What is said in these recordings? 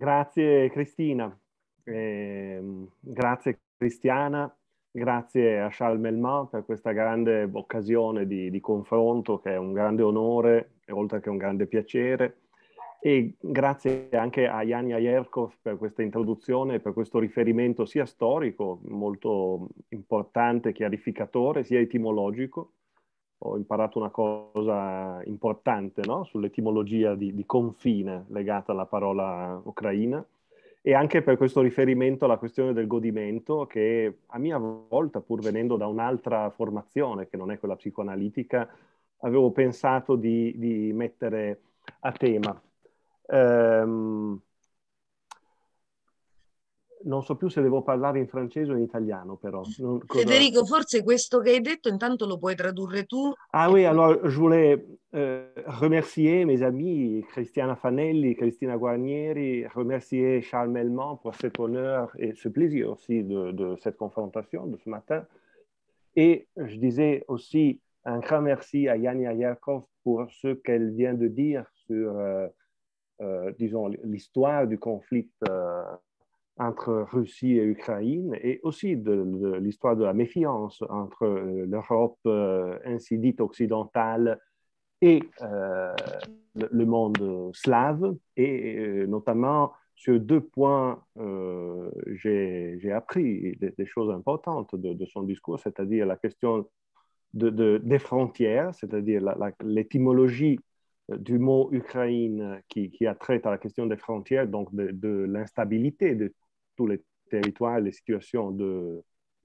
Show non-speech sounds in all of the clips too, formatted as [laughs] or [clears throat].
Grazie Cristina, eh, grazie Cristiana, grazie a Charles Melman per questa grande occasione di, di, confronto che è un grande onore e oltre che un grande piacere e grazie anche a Yanni Aierkov per questa introduzione e per questo riferimento sia storico molto importante, chiarificatore, sia etimologico ho imparato una cosa importante no? sull'etimologia di, di, confine legata alla parola ucraina e anche per questo riferimento alla questione del godimento che a mia volta, pur venendo da un'altra formazione che non è quella psicoanalitica, avevo pensato di, di mettere a tema. Ehm, non so più se devo parlare in francese o in italiano, però. Non, Federico, forse questo che hai detto intanto lo puoi tradurre tu. Ah oui, alors je voulais euh, remercier mes amis Christiana Fanelli, Cristina Guarnieri, remercier Charles Melman pour cet honneur et ce plaisir aussi de, cette confrontation de ce matin. Et je disais aussi un grand merci à Yannia yakov pour ce qu'elle vient de dire sur, euh, euh, disons, l'histoire du conflit entre Russie et Ukraine et aussi de, l'histoire de la méfiance entre euh, l'Europe euh, ainsi dite occidentale et euh, le, monde slave. Et notamment sur deux points, j'ai appris des, choses importantes de, son discours, c'est-à-dire la question de, des frontières, c'est-à-dire l'étymologie du mot Ukraine qui, qui, a trait à la question des frontières, donc de, de l'instabilité de tous les territoires, les situations de,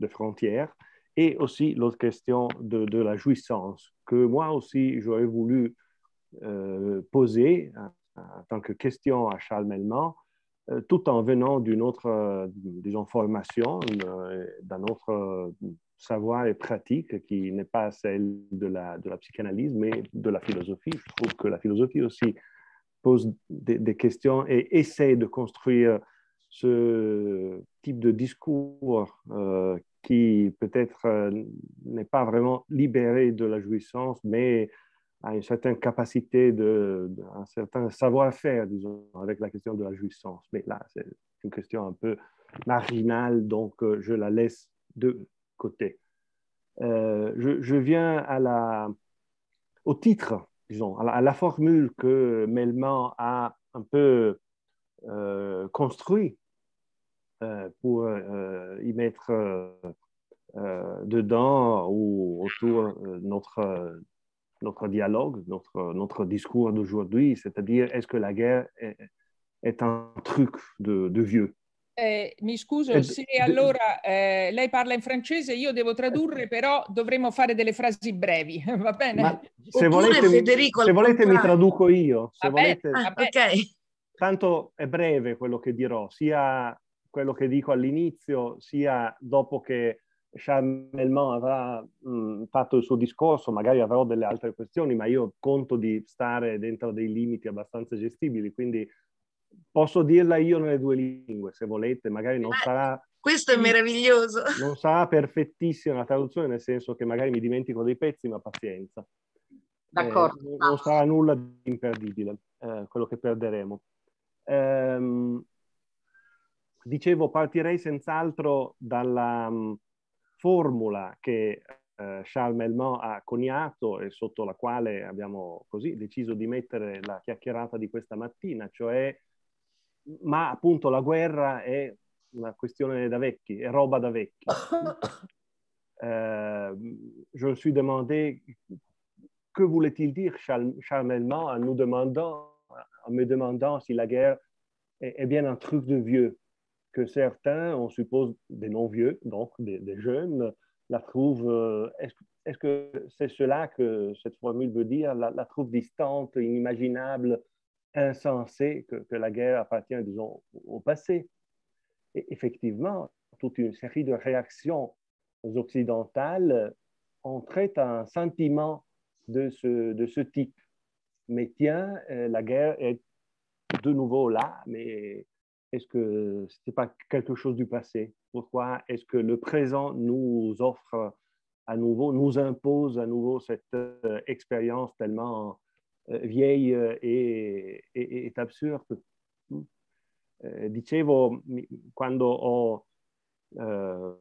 frontières, et aussi l'autre question de, la jouissance, que moi aussi j'aurais voulu euh, poser hein, en tant que question à Charles Melman, euh, tout en venant d'une autre, euh, formation, d'un autre savoir et pratique qui n'est pas celle de la, de la, psychanalyse, mais de la philosophie. Je trouve que la philosophie aussi pose des, des questions et essaie de construire ce type de discours euh, qui peut-être euh, n'est pas vraiment libéré de la jouissance, mais a une certaine capacité, de, un certain savoir-faire, disons, avec la question de la jouissance. Mais là, c'est une question un peu marginale, donc euh, je la laisse de côté. Je, viens à la, au titre, disons, à la, formule que Melman a un peu construit euh, pour euh, euh, y mettre dedans ou autour notre, notre dialogue, notre, notre discours d'aujourd'hui, c'est-à-dire est-ce que la guerre est, un truc de, de vieux Eh, mi scuso se allora eh, lei parla in francese, io devo tradurre, però dovremmo fare delle frasi brevi, [laughs] va bene? Ma se volete, Federico, se volete mi traduco io. Se va volete, vabbè. Ah, Tanto è breve quello che dirò, sia quello che dico all'inizio, sia dopo che Charmelman avrà mh, fatto il suo discorso, magari avrò delle altre questioni, ma io conto di stare dentro dei limiti abbastanza gestibili, quindi posso dirla io nelle due lingue, se volete, magari non eh, sarà... Questo è meraviglioso! Non sarà perfettissima la traduzione, nel senso che magari mi dimentico dei pezzi, ma pazienza. Eh, D'accordo. Eh, non sarà nulla di imperdibile eh, quello che perderemo. Ehm, dicevo, partirei senz'altro dalla um, formula che eh, Charles Melmont ha coniato e sotto la quale abbiamo così deciso di mettere la chiacchierata di questa mattina, cioè ma appunto la guerra è una questione da vecchi, è roba da vecchi. [coughs] euh, je me suis demandé que voulait-il dire Charles, Charles Melmont en nous demandant, en me demandant si la guerre est, est bien un truc de vieux. que certains, on suppose des non-vieux, donc des, jeunes, la trouvent, euh, est-ce que c'est cela que cette formule veut dire, la, la trouvent distante, inimaginable, insensée, que, la guerre appartient, disons, au passé Et effectivement, toute une série de réactions occidentales à un sentiment de ce, de ce type. Mais tiens, euh, la guerre est de nouveau là, mais est-ce que ce n'est pas quelque chose du passé Pourquoi est-ce que le présent nous offre à nouveau, nous impose à nouveau cette euh, expérience tellement euh, vieille euh, et, et, et absurde hmm. eh, dicevo, quand ho euh,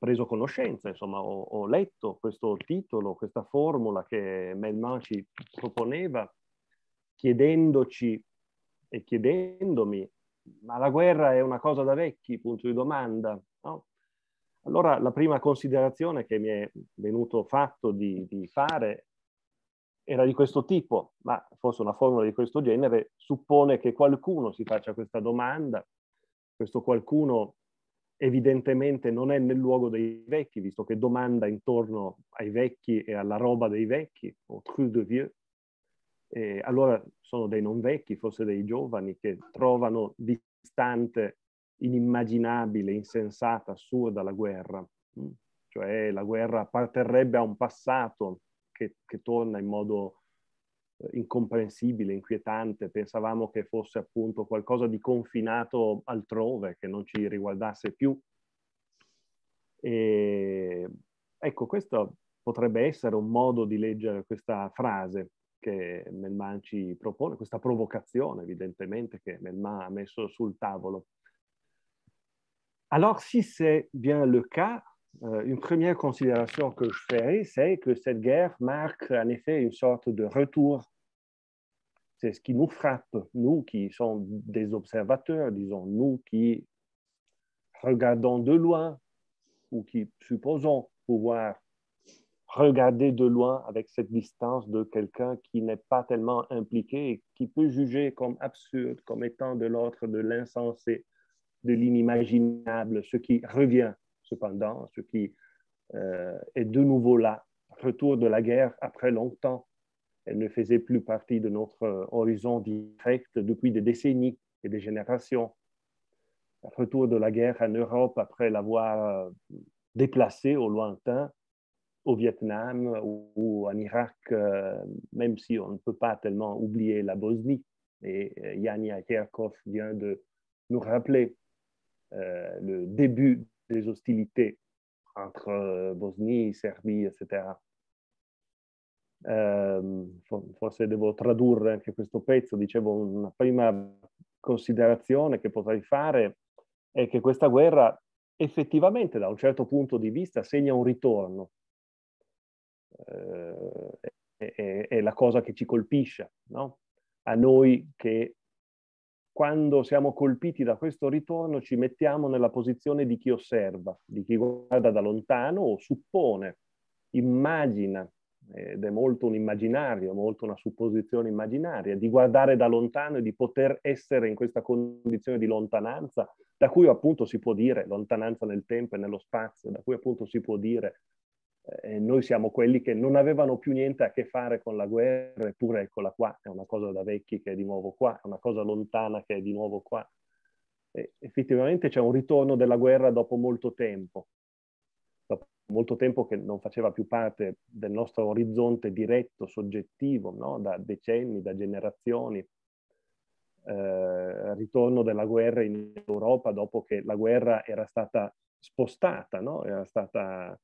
preso conoscenza, insomma, ho, ho, letto questo titolo, questa formula che Melman ci proponeva, chiedendoci e chiedendomi ma la guerra è una cosa da vecchi, punto di domanda. No? Allora la prima considerazione che mi è venuto fatto di, di fare era di questo tipo, ma forse una formula di questo genere suppone che qualcuno si faccia questa domanda, questo qualcuno evidentemente non è nel luogo dei vecchi, visto che domanda intorno ai vecchi e alla roba dei vecchi, o cru de vieux, eh, allora sono dei non vecchi, forse dei giovani, che trovano distante, inimmaginabile, insensata, assurda la guerra. Mm. Cioè la guerra apparterrebbe a un passato che, che torna in modo eh, incomprensibile, inquietante, pensavamo che fosse appunto qualcosa di confinato altrove, che non ci riguardasse più. E ecco, questo potrebbe essere un modo di leggere questa frase, que Melman ci propose, cette provocation, évidemment que Melman a sur le table. Alors, si c'est bien le cas, euh, une première considération que je ferai, c'est que cette guerre marque en effet une sorte de retour. C'est ce qui nous frappe, nous qui sommes des observateurs, disons, nous qui regardons de loin ou qui supposons pouvoir regarder de loin avec cette distance de quelqu'un qui n'est pas tellement impliqué et qui peut juger comme absurde, comme étant de l'autre, de l'insensé, de l'inimaginable, ce qui revient cependant, ce qui euh, est de nouveau là, retour de la guerre après longtemps. Elle ne faisait plus partie de notre euh, horizon direct depuis des décennies et des générations. Retour de la guerre en Europe après l'avoir euh, déplacée au lointain au Vietnam ou, ou en Irak, euh, même si on ne peut pas tellement oublier la Bosnie. Et euh, Yanni Kerkov vient de nous rappeler euh, le début des hostilités entre Bosnie, Serbie, etc. Eh, forse devo tradurre anche questo pezzo, dicevo una prima considerazione che potrei fare è che questa guerra effettivamente da un certo punto di vista segna un ritorno eh, è, è, la cosa che ci colpisce, no? a noi che quando siamo colpiti da questo ritorno ci mettiamo nella posizione di chi osserva, di chi guarda da lontano o suppone, immagina, ed è molto un immaginario, molto una supposizione immaginaria, di guardare da lontano e di poter essere in questa condizione di lontananza, da cui appunto si può dire lontananza nel tempo e nello spazio, da cui appunto si può dire eh, noi siamo quelli che non avevano più niente a che fare con la guerra, eppure eccola qua, è una cosa da vecchi che è di nuovo qua, è una cosa lontana che è di nuovo qua. E effettivamente c'è un ritorno della guerra dopo molto tempo, dopo molto tempo che non faceva più parte del nostro orizzonte diretto, soggettivo, no? da decenni, da generazioni. Eh, ritorno della guerra in Europa dopo che la guerra era stata spostata, no? era stata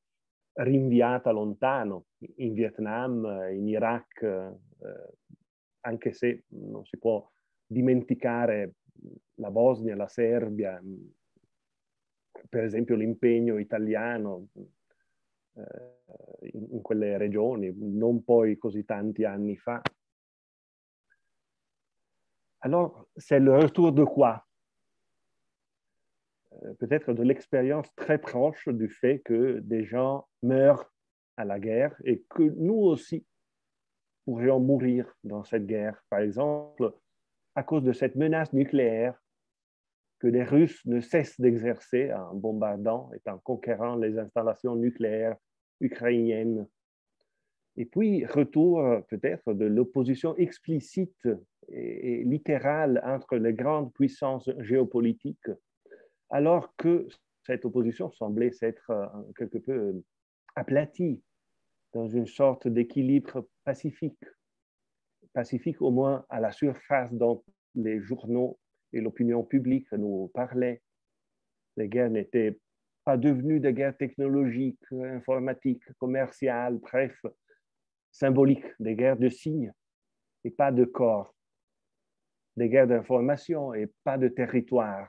rinviata lontano, in Vietnam, in Iraq, eh, anche se non si può dimenticare la Bosnia, la Serbia, per esempio l'impegno italiano eh, in, in quelle regioni, non poi così tanti anni fa. Allora, c'è il retour de quoi Euh, peut-être de l'expérience très proche du fait que des gens meurent à la guerre et que nous aussi pourrions mourir dans cette guerre. Par exemple, à cause de cette menace nucléaire que les Russes ne cessent d'exercer en bombardant et en conquérant les installations nucléaires ukrainiennes. Et puis, retour euh, peut-être de l'opposition explicite et littérale entre les grandes puissances géopolitiques alors que cette opposition semblait s'être euh, quelque peu euh, aplatie dans une sorte d'équilibre pacifique, pacifique au moins à la surface dont les journaux et l'opinion publique nous parlaient. Les guerres n'étaient pas devenues des guerres technologiques, informatiques, commerciales, bref, symboliques, des guerres de signes et pas de corps, des guerres d'information et pas de territoire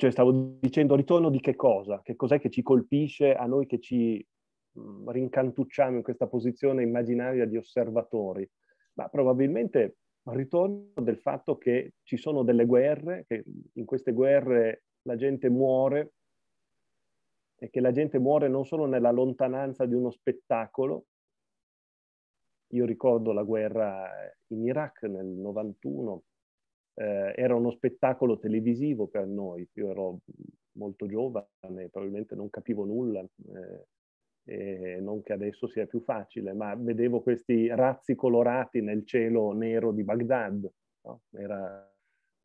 Cioè, stavo dicendo, ritorno di che cosa? Che cos'è che ci colpisce a noi che ci mh, mm, rincantucciamo in questa posizione immaginaria di osservatori? Ma probabilmente ritorno del fatto che ci sono delle guerre, che in queste guerre la gente muore e che la gente muore non solo nella lontananza di uno spettacolo. Io ricordo la guerra in Iraq nel 91, eh, era uno spettacolo televisivo per noi, io ero molto giovane, probabilmente non capivo nulla, eh, non che adesso sia più facile, ma vedevo questi razzi colorati nel cielo nero di Baghdad, no? era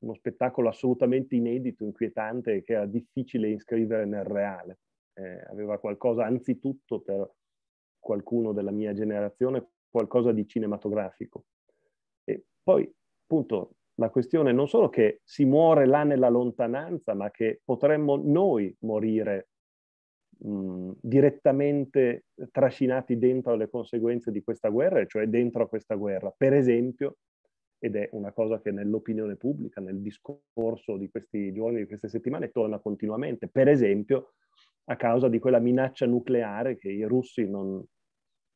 uno spettacolo assolutamente inedito, inquietante, che era difficile iscrivere nel reale. Eh, aveva qualcosa, anzitutto per qualcuno della mia generazione, qualcosa di cinematografico. E poi, appunto, la questione non solo che si muore là nella lontananza, ma che potremmo noi morire mh, direttamente trascinati dentro le conseguenze di questa guerra, cioè dentro a questa guerra. Per esempio, ed è una cosa che nell'opinione pubblica, nel discorso di questi giorni, di queste settimane, torna continuamente. Per esempio, a causa di quella minaccia nucleare che i russi non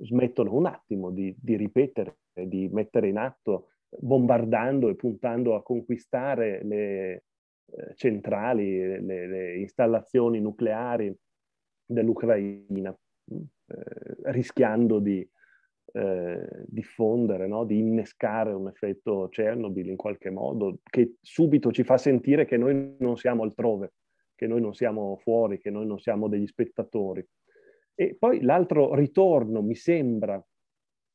smettono un attimo di, di ripetere, di mettere in atto bombardando e puntando a conquistare le eh, centrali, le, le installazioni nucleari dell'Ucraina, mm, eh, rischiando di eh, diffondere, no? di innescare un effetto Chernobyl in qualche modo, che subito ci fa sentire che noi non siamo altrove, che noi non siamo fuori, che noi non siamo degli spettatori. E poi l'altro ritorno, mi sembra,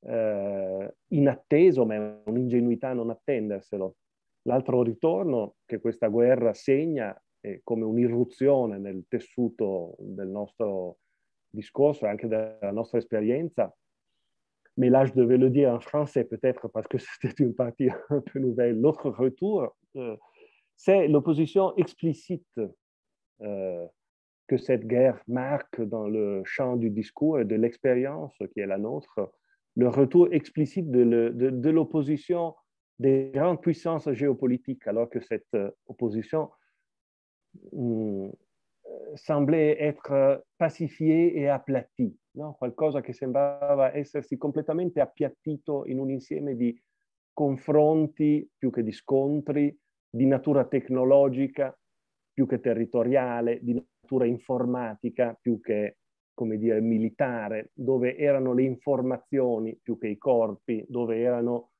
eh, inatteso, ma è un'ingenuità non attenderselo. L'altro ritorno che questa guerra segna è come un'irruzione nel tessuto del nostro discorso e anche della nostra esperienza. Mais là, je devais le dire en français peut-être parce que [laughs] c'était une partie un peu nouvelle. L'autre retour, euh, c'est l'opposition explicite euh, que cette guerre marque dans le champ du discours et de l'expérience qui est la nôtre le retour explicite de, l'opposition de, de des grandes puissances géopolitiques, alors que cette euh, opposition mm, semblait être euh, pacifiée e applatie, no? qualcosa che sembrava essersi completamente appiattito in un insieme di confronti più che di scontri, di natura tecnologica più che territoriale, di natura informatica più che come dire, militare, dove erano le informazioni più che i corpi, dove erano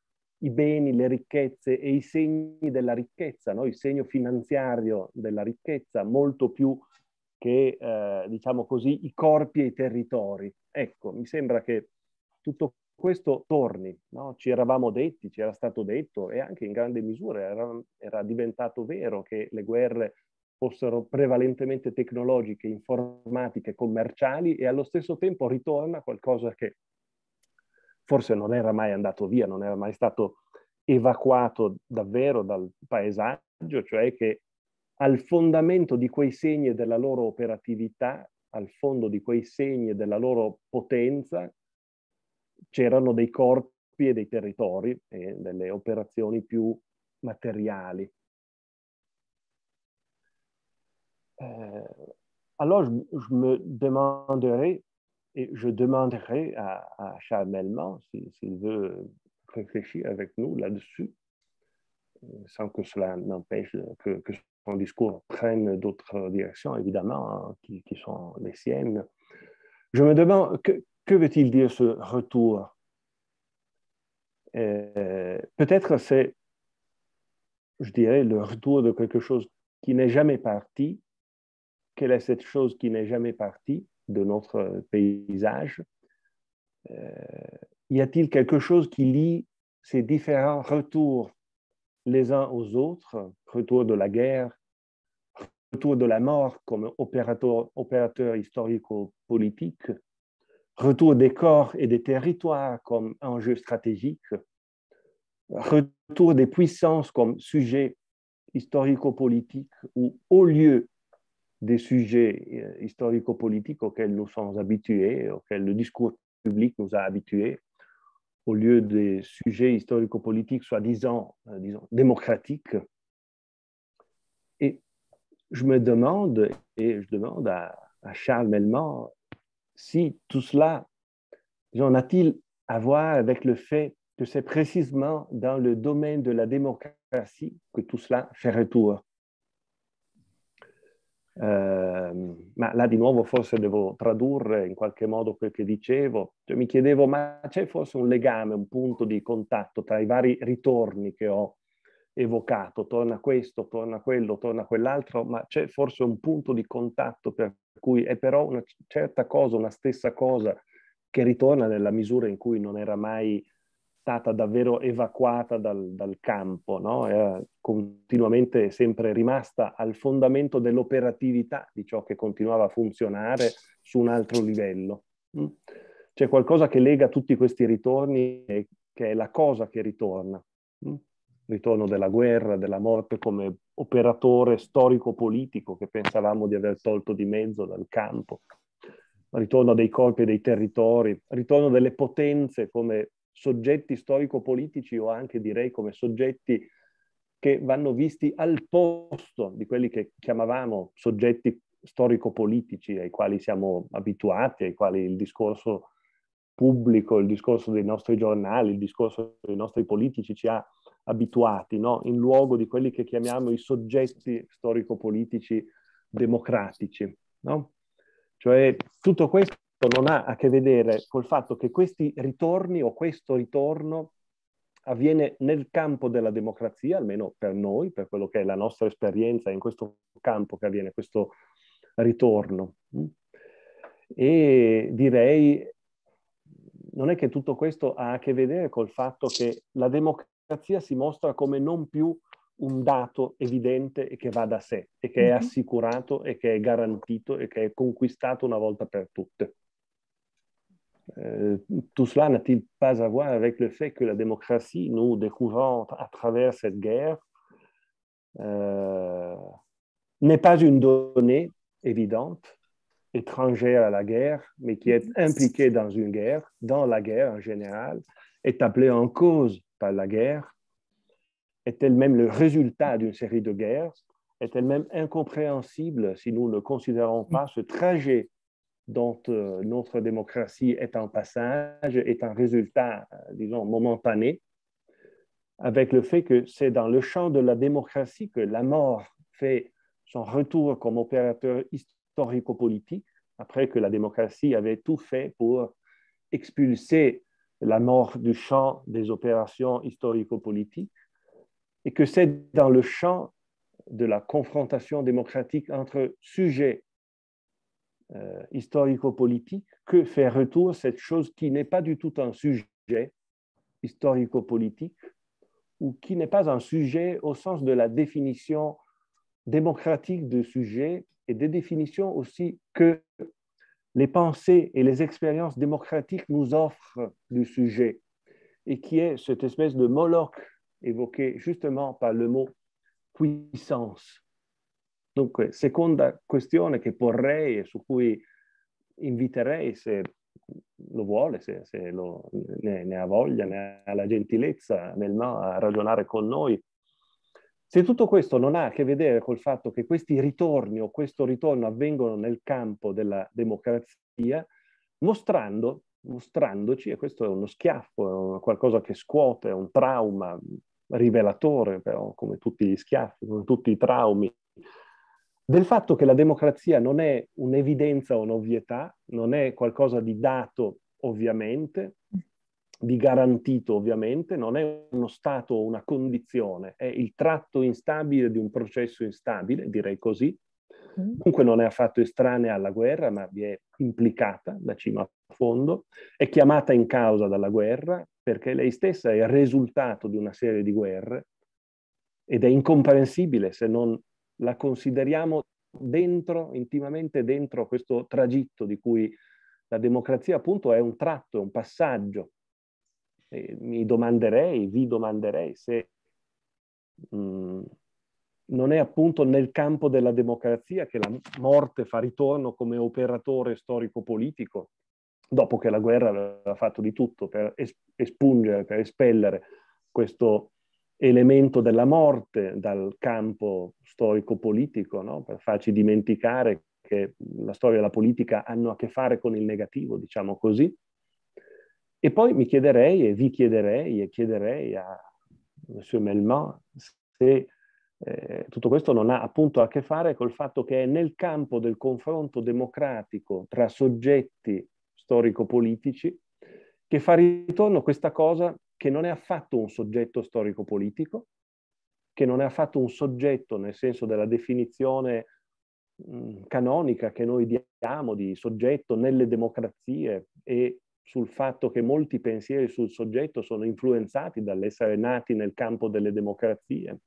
i beni, le ricchezze e i segni della ricchezza, no? il segno finanziario della ricchezza, molto più che, eh, diciamo così, i corpi e i territori. Ecco, mi sembra che tutto questo torni, no? ci eravamo detti, ci era stato detto e anche in grande misura era, era diventato vero che le guerre fossero prevalentemente tecnologiche, informatiche, commerciali e allo stesso tempo ritorna qualcosa che forse non era mai andato via, non era mai stato evacuato davvero dal paesaggio, cioè che al fondamento di quei segni della loro operatività, al fondo di quei segni della loro potenza, c'erano dei corpi e dei territori e delle operazioni più materiali. Euh, alors, je, me demanderai et je demanderai à, à s'il veut réfléchir avec nous là-dessus, euh, sans que cela n'empêche que, son discours prenne d'autres directions, évidemment, hein, qui, sont les siennes. Je me demande, que, que veut-il dire ce retour euh, Peut-être c'est, je dirais, le retour de quelque chose qui n'est jamais parti, quelle est cette chose qui n'est jamais partie de notre euh, paysage euh, Y a-t-il quelque chose qui lie ces différents retours les uns aux autres, retour de la guerre, retour de la mort comme opérateur, opérateur historico-politique, retour des corps et des territoires comme enjeu stratégique, retour des puissances comme sujet historico-politique ou au lieu des sujets euh, historico-politiques auxquels nous sommes habitués, auxquels le discours public nous a habitués, au lieu des sujets historico-politiques soi-disant euh, démocratiques. Et je me demande, et je demande à, à Charles Melman, si tout cela en a-t-il à voir avec le fait que c'est précisément dans le domaine de la démocratie que tout cela fait retour Ehm, ma là di nuovo forse devo tradurre in qualche modo quel che dicevo. Cioè, mi chiedevo, ma c'è forse un legame, un punto di contatto tra i vari ritorni che ho evocato? Torna questo, torna quello, torna quell'altro, ma c'è forse un punto di contatto per cui è però una certa cosa, una stessa cosa che ritorna nella misura in cui non era mai stata davvero evacuata dal, dal campo, no? era continuamente sempre rimasta al fondamento dell'operatività di ciò che continuava a funzionare su un altro livello. Mm? C'è qualcosa che lega tutti questi ritorni e che è la cosa che ritorna. Il mm? ritorno della guerra, della morte come operatore storico-politico che pensavamo di aver tolto di mezzo dal campo ritorno dei corpi e dei territori, ritorno delle potenze come soggetti storico-politici o anche direi come soggetti che vanno visti al posto di quelli che chiamavamo soggetti storico-politici ai quali siamo abituati, ai quali il discorso pubblico, il discorso dei nostri giornali, il discorso dei nostri politici ci ha abituati, no? in luogo di quelli che chiamiamo i soggetti storico-politici democratici. No? Cioè tutto questo questo non ha a che vedere col fatto che questi ritorni o questo ritorno avviene nel campo della democrazia, almeno per noi, per quello che è la nostra esperienza in questo campo che avviene questo ritorno. Mm. E direi, non è che tutto questo ha a che vedere col fatto che la democrazia si mostra come non più un dato evidente e che va da sé, e che è mhm. assicurato e che è garantito e che è conquistato una volta per tutte. Euh, tout cela n'a-t-il pas à voir avec le fait que la démocratie, nous découvrant à travers cette guerre, euh, n'est pas une donnée évidente, étrangère à la guerre, mais qui est impliquée dans une guerre, dans la guerre en général, est appelée en cause par la guerre, est elle-même le résultat d'une série de guerres, est elle-même incompréhensible si nous ne considérons pas ce trajet dont euh, notre démocratie est en passage, est un résultat, euh, disons, momentané, avec le fait que c'est dans le champ de la démocratie que la mort fait son retour comme opérateur historico-politique, après que la démocratie avait tout fait pour expulser la mort du champ des opérations historico-politiques, et que c'est dans le champ de la confrontation démocratique entre sujets euh, historico-politique que fait retour cette chose qui n'est pas du tout un sujet historico-politique ou qui n'est pas un sujet au sens de la définition démocratique de sujet et des définitions aussi que les pensées et les expériences démocratiques nous offrent du sujet et qui est cette espèce de moloch évoqué justement par le mot puissance Dunque, seconda questione che porrei e su cui inviterei, se lo vuole, se, se lo, ne, ne, ha voglia, ne ha la gentilezza nel no a ragionare con noi, se tutto questo non ha a che vedere col fatto che questi ritorni o questo ritorno avvengono nel campo della democrazia, mostrando, mostrandoci, e questo è uno schiaffo, è qualcosa che scuote, è un trauma rivelatore, però come tutti gli schiaffi, come tutti i traumi, del fatto che la democrazia non è un'evidenza o un'ovvietà, non è qualcosa di dato ovviamente, di garantito ovviamente, non è uno stato o una condizione, è il tratto instabile di un processo instabile, direi così. Dunque mm. non è affatto estranea alla guerra, ma vi è implicata da cima a fondo, è chiamata in causa dalla guerra perché lei stessa è il risultato di una serie di guerre ed è incomprensibile se non la consideriamo dentro, intimamente dentro questo tragitto di cui la democrazia appunto è un tratto, è un passaggio. E mi domanderei, vi domanderei se mh, mm, non è appunto nel campo della democrazia che la morte fa ritorno come operatore storico-politico, dopo che la guerra ha fatto di tutto per espungere, per espellere questo elemento della morte dal campo storico-politico, no? per farci dimenticare che la storia e la politica hanno a che fare con il negativo, diciamo così. E poi mi chiederei e vi chiederei e chiederei a Monsieur Melman se eh, tutto questo non ha appunto a che fare col fatto che è nel campo del confronto democratico tra soggetti storico-politici che fa ritorno questa cosa che non è affatto un soggetto storico-politico, che non è affatto un soggetto nel senso della definizione mh, mm, canonica che noi diamo di soggetto nelle democrazie e sul fatto che molti pensieri sul soggetto sono influenzati dall'essere nati nel campo delle democrazie.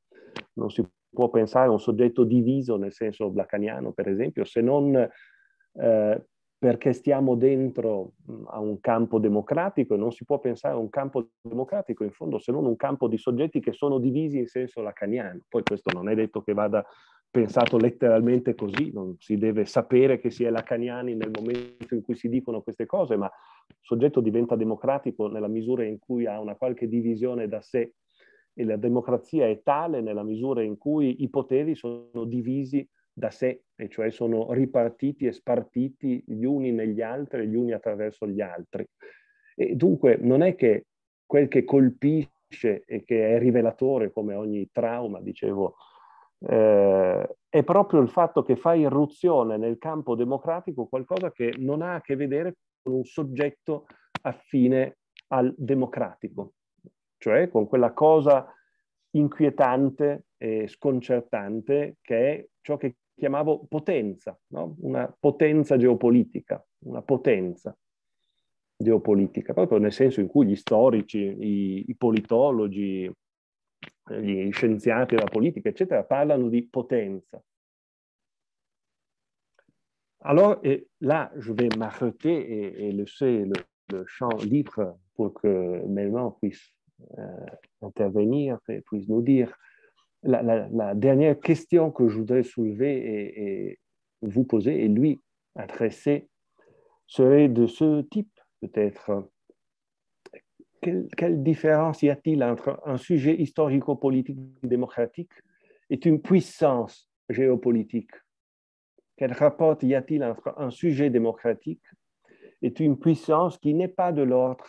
Non si può pensare a un soggetto diviso nel senso blacaniano, per esempio, se non eh, perché stiamo dentro mhmm, a un campo democratico e non si può pensare a un campo democratico in fondo se non un campo di soggetti che sono divisi in senso lacaniano. Poi questo non è detto che vada pensato letteralmente così, non si deve sapere che si è lacaniani nel momento in cui si dicono queste cose, ma il soggetto diventa democratico nella misura in cui ha una qualche divisione da sé e la democrazia è tale nella misura in cui i poteri sono divisi da sé, e cioè sono ripartiti e spartiti gli uni negli altri gli uni attraverso gli altri. E dunque non è che quel che colpisce e che è rivelatore come ogni trauma, dicevo, eh, è proprio il fatto che fa irruzione nel campo democratico qualcosa che non ha a che vedere con un soggetto affine al democratico, cioè con quella cosa inquietante e sconcertante che è ciò che chiamavo potenza, no? una potenza geopolitica, una potenza geopolitica, proprio nel senso in cui gli storici, i, i politologi, gli scienziati della politica, eccetera, parlano di potenza. Allora, et là, je vais m'arrêter et, et, laisser le, le, champ libre pour que Melman puisse euh, intervenir et puisse nous dire la, dernière question que je voudrais soulever et, vous poser, et lui adresser, serait de ce type, peut-être. Quelle, quelle, différence y a-t-il entre un sujet historico-politique démocratique et une puissance géopolitique Quel rapport y a-t-il entre un sujet démocratique et une puissance qui n'est pas de l'ordre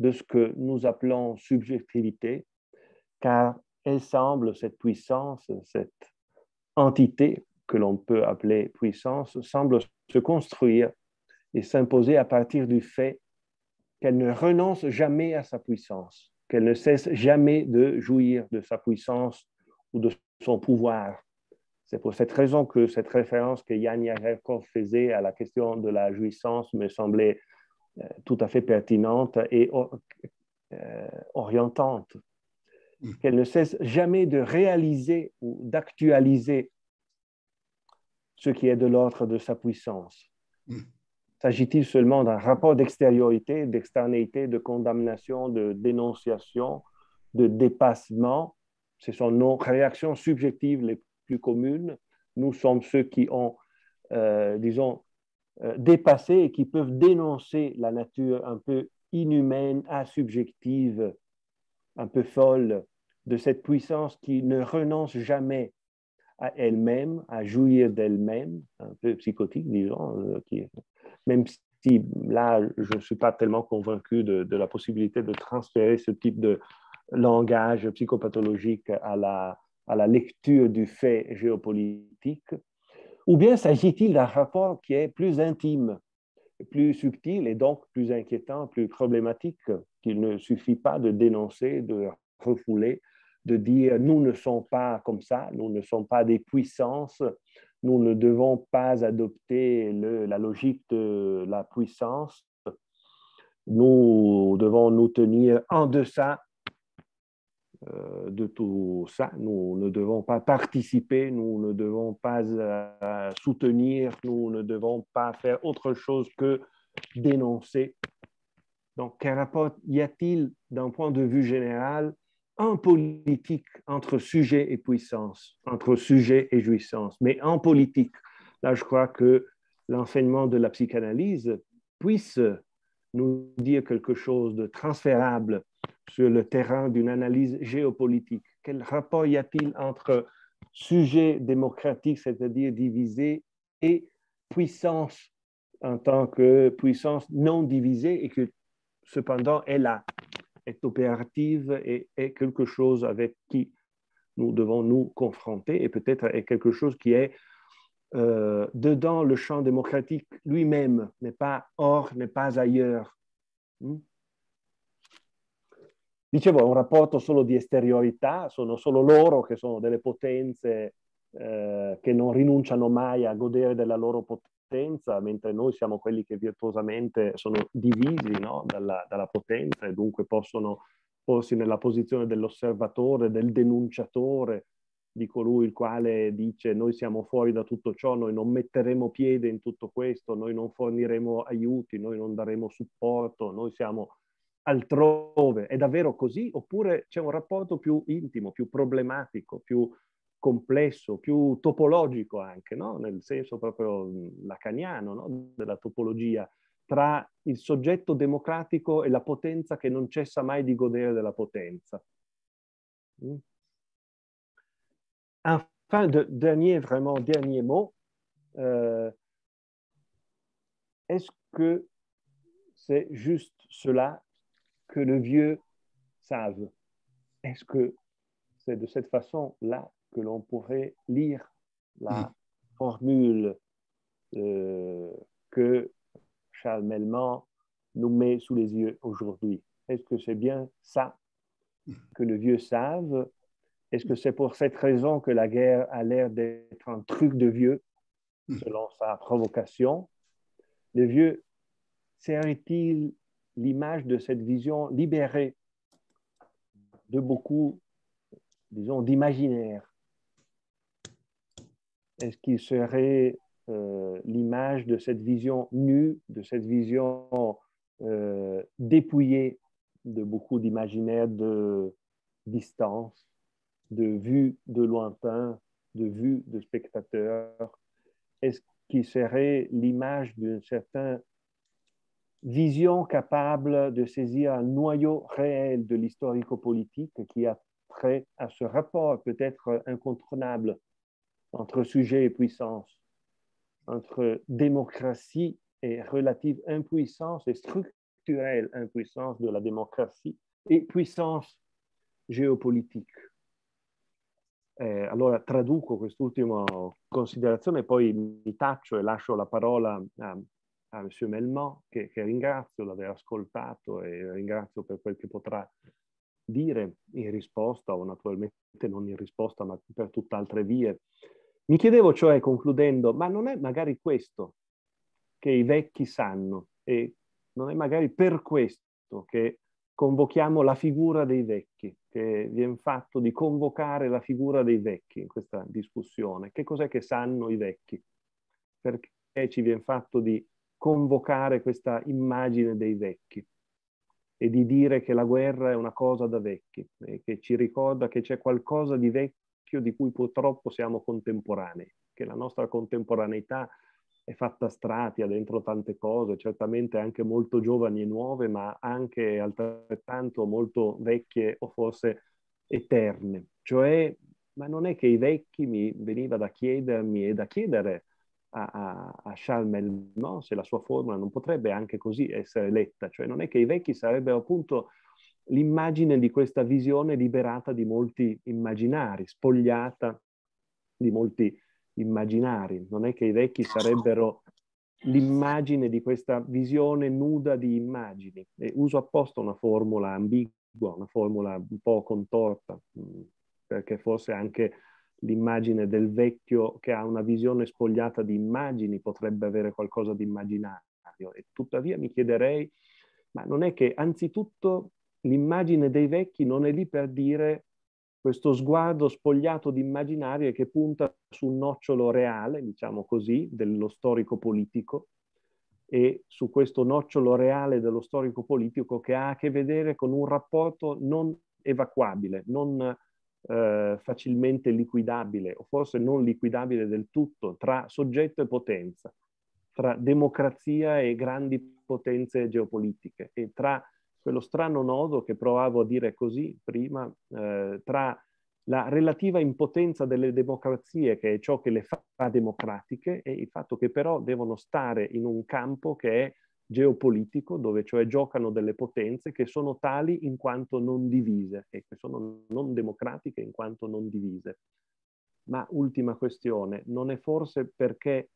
de ce que nous appelons subjectivité, car elle semble, cette puissance, cette entité que l'on peut appeler puissance, semble se construire et s'imposer à partir du fait qu'elle ne renonce jamais à sa puissance, qu'elle ne cesse jamais de jouir de sa puissance ou de son pouvoir. C'est pour cette raison que cette référence que Yann Yarekov faisait à la question de la jouissance me semblait euh, tout à fait pertinente et euh, orientante Mm. qu'elle ne cesse jamais de réaliser ou d'actualiser ce qui est de l'ordre de sa puissance. Mm. S'agit-il seulement d'un rapport d'extériorité, d'externité, de condamnation, de dénonciation, de dépassement Ce sont nos réactions subjectives les plus communes. Nous sommes ceux qui ont, euh, disons, euh, dépassé et qui peuvent dénoncer la nature un peu inhumaine, asubjective, un peu folle de cette puissance qui ne renonce jamais à elle-même, à jouir d'elle-même, un peu psychotique, disons, euh, qui, même si là, je ne suis pas tellement convaincu de, la possibilité de transférer ce type de langage psychopathologique à la, à la lecture du fait géopolitique, ou bien s'agit-il d'un rapport qui est plus intime, plus subtil et donc plus inquiétant, plus problématique, qu'il ne suffit pas de dénoncer, de refouler de dire nous ne sommes pas comme ça, nous ne sommes pas des puissances, nous ne devons pas adopter la logique de la puissance, nous devons nous tenir en deçà euh, de tout ça, nous ne devons pas participer, nous ne devons pas euh, soutenir, nous ne devons pas faire autre chose que dénoncer. Donc, quel rapport y a-t-il d'un point de vue général en politique entre sujet et puissance, entre sujet et jouissance, mais en politique. Là, je crois que l'enseignement de la psychanalyse puisse nous dire quelque chose de transférable sur le terrain d'une analyse géopolitique. Quel rapport y a-t-il entre sujet démocratique, c'est-à-dire divisé, et puissance en tant que puissance non divisée et que cependant est là est opérative et est quelque chose avec qui nous devons nous confronter et peut-être est quelque chose qui est euh, dedans le champ démocratique lui-même, n'est pas hors, n'est pas ailleurs. Hmm? Dicevo, un rapporto solo di esteriorità, sono solo loro che sono delle potenze eh, che non rinunciano mai a godere della loro potenza, mentre noi siamo quelli che virtuosamente sono divisi no? dalla, dalla potenza e dunque possono porsi nella posizione dell'osservatore, del denunciatore, di colui il quale dice noi siamo fuori da tutto ciò, noi non metteremo piede in tutto questo, noi non forniremo aiuti, noi non daremo supporto, noi siamo altrove. È davvero così oppure c'è un rapporto più intimo, più problematico, più complesso, più topologico anche, no? nel senso proprio lacaniano no? della topologia, tra il soggetto democratico e la potenza che non cessa mai di godere della potenza. Mm. Enfin, de, dernier, vraiment dernier mot, euh, est-ce que c'est juste cela que le vieux savent Est-ce que c'est de cette façon-là que l'on pourrait lire la hmm. formule euh, que Charles Melman nous met sous les yeux aujourd'hui. Est-ce que c'est bien ça que le vieux savent Est-ce que c'est pour cette raison que la guerre a l'air d'être un truc de vieux, hmm. selon sa provocation Les vieux serait-il l'image de cette vision libérée de beaucoup, disons, d'imaginaire est-ce qu'il serait euh, l'image de cette vision nue, de cette vision euh, dépouillée de beaucoup d'imaginaires de distance, de vue de lointain, de vue de spectateur Est-ce qu'il serait l'image d'une certaine vision capable de saisir un noyau réel de l'historico-politique qui a trait à ce rapport peut-être incontournable entre sujet et puissance, entre démocratie et relative impuissance et structurelle impuissance de la démocratie et puissance géopolitique. Eh, allora traduco quest'ultima considerazione, poi mi taccio e lascio la parola a, a M. Melman, che, che ringrazio aver ascoltato e ringrazio per quel che potrà dire in risposta, o naturalmente non in risposta, ma per tutt'altre vie, mi chiedevo cioè, concludendo, ma non è magari questo che i vecchi sanno e non è magari per questo che convochiamo la figura dei vecchi, che viene fatto di convocare la figura dei vecchi in questa discussione. Che cos'è che sanno i vecchi? Perché ci viene fatto di convocare questa immagine dei vecchi e di dire che la guerra è una cosa da vecchi e che ci ricorda che c'è qualcosa di vecchio rischio di cui purtroppo siamo contemporanei, che la nostra contemporaneità è fatta strati, ha dentro tante cose, certamente anche molto giovani e nuove, ma anche altrettanto molto vecchie o forse eterne. Cioè, ma non è che i vecchi mi veniva da chiedermi e da chiedere a, a, a Charles Melman se la sua formula non potrebbe anche così essere letta, cioè non è che i vecchi sarebbero appunto l'immagine di questa visione liberata di molti immaginari, spogliata di molti immaginari. Non è che i vecchi sarebbero l'immagine di questa visione nuda di immagini. E uso apposta una formula ambigua, una formula un po' contorta, mm, perché forse anche l'immagine del vecchio che ha una visione spogliata di immagini potrebbe avere qualcosa di immaginario. E tuttavia mi chiederei, ma non è che anzitutto l'immagine dei vecchi non è lì per dire questo sguardo spogliato di immaginarie che punta su un nocciolo reale, diciamo così, dello storico politico e su questo nocciolo reale dello storico politico che ha a che vedere con un rapporto non evacuabile, non eh, facilmente liquidabile o forse non liquidabile del tutto tra soggetto e potenza, tra democrazia e grandi potenze geopolitiche e tra quello strano nodo che provavo a dire così prima, eh, tra la relativa impotenza delle democrazie, che è ciò che le fa democratiche, e il fatto che però devono stare in un campo che è geopolitico, dove cioè giocano delle potenze che sono tali in quanto non divise e che sono non democratiche in quanto non divise. Ma ultima questione, non è forse perché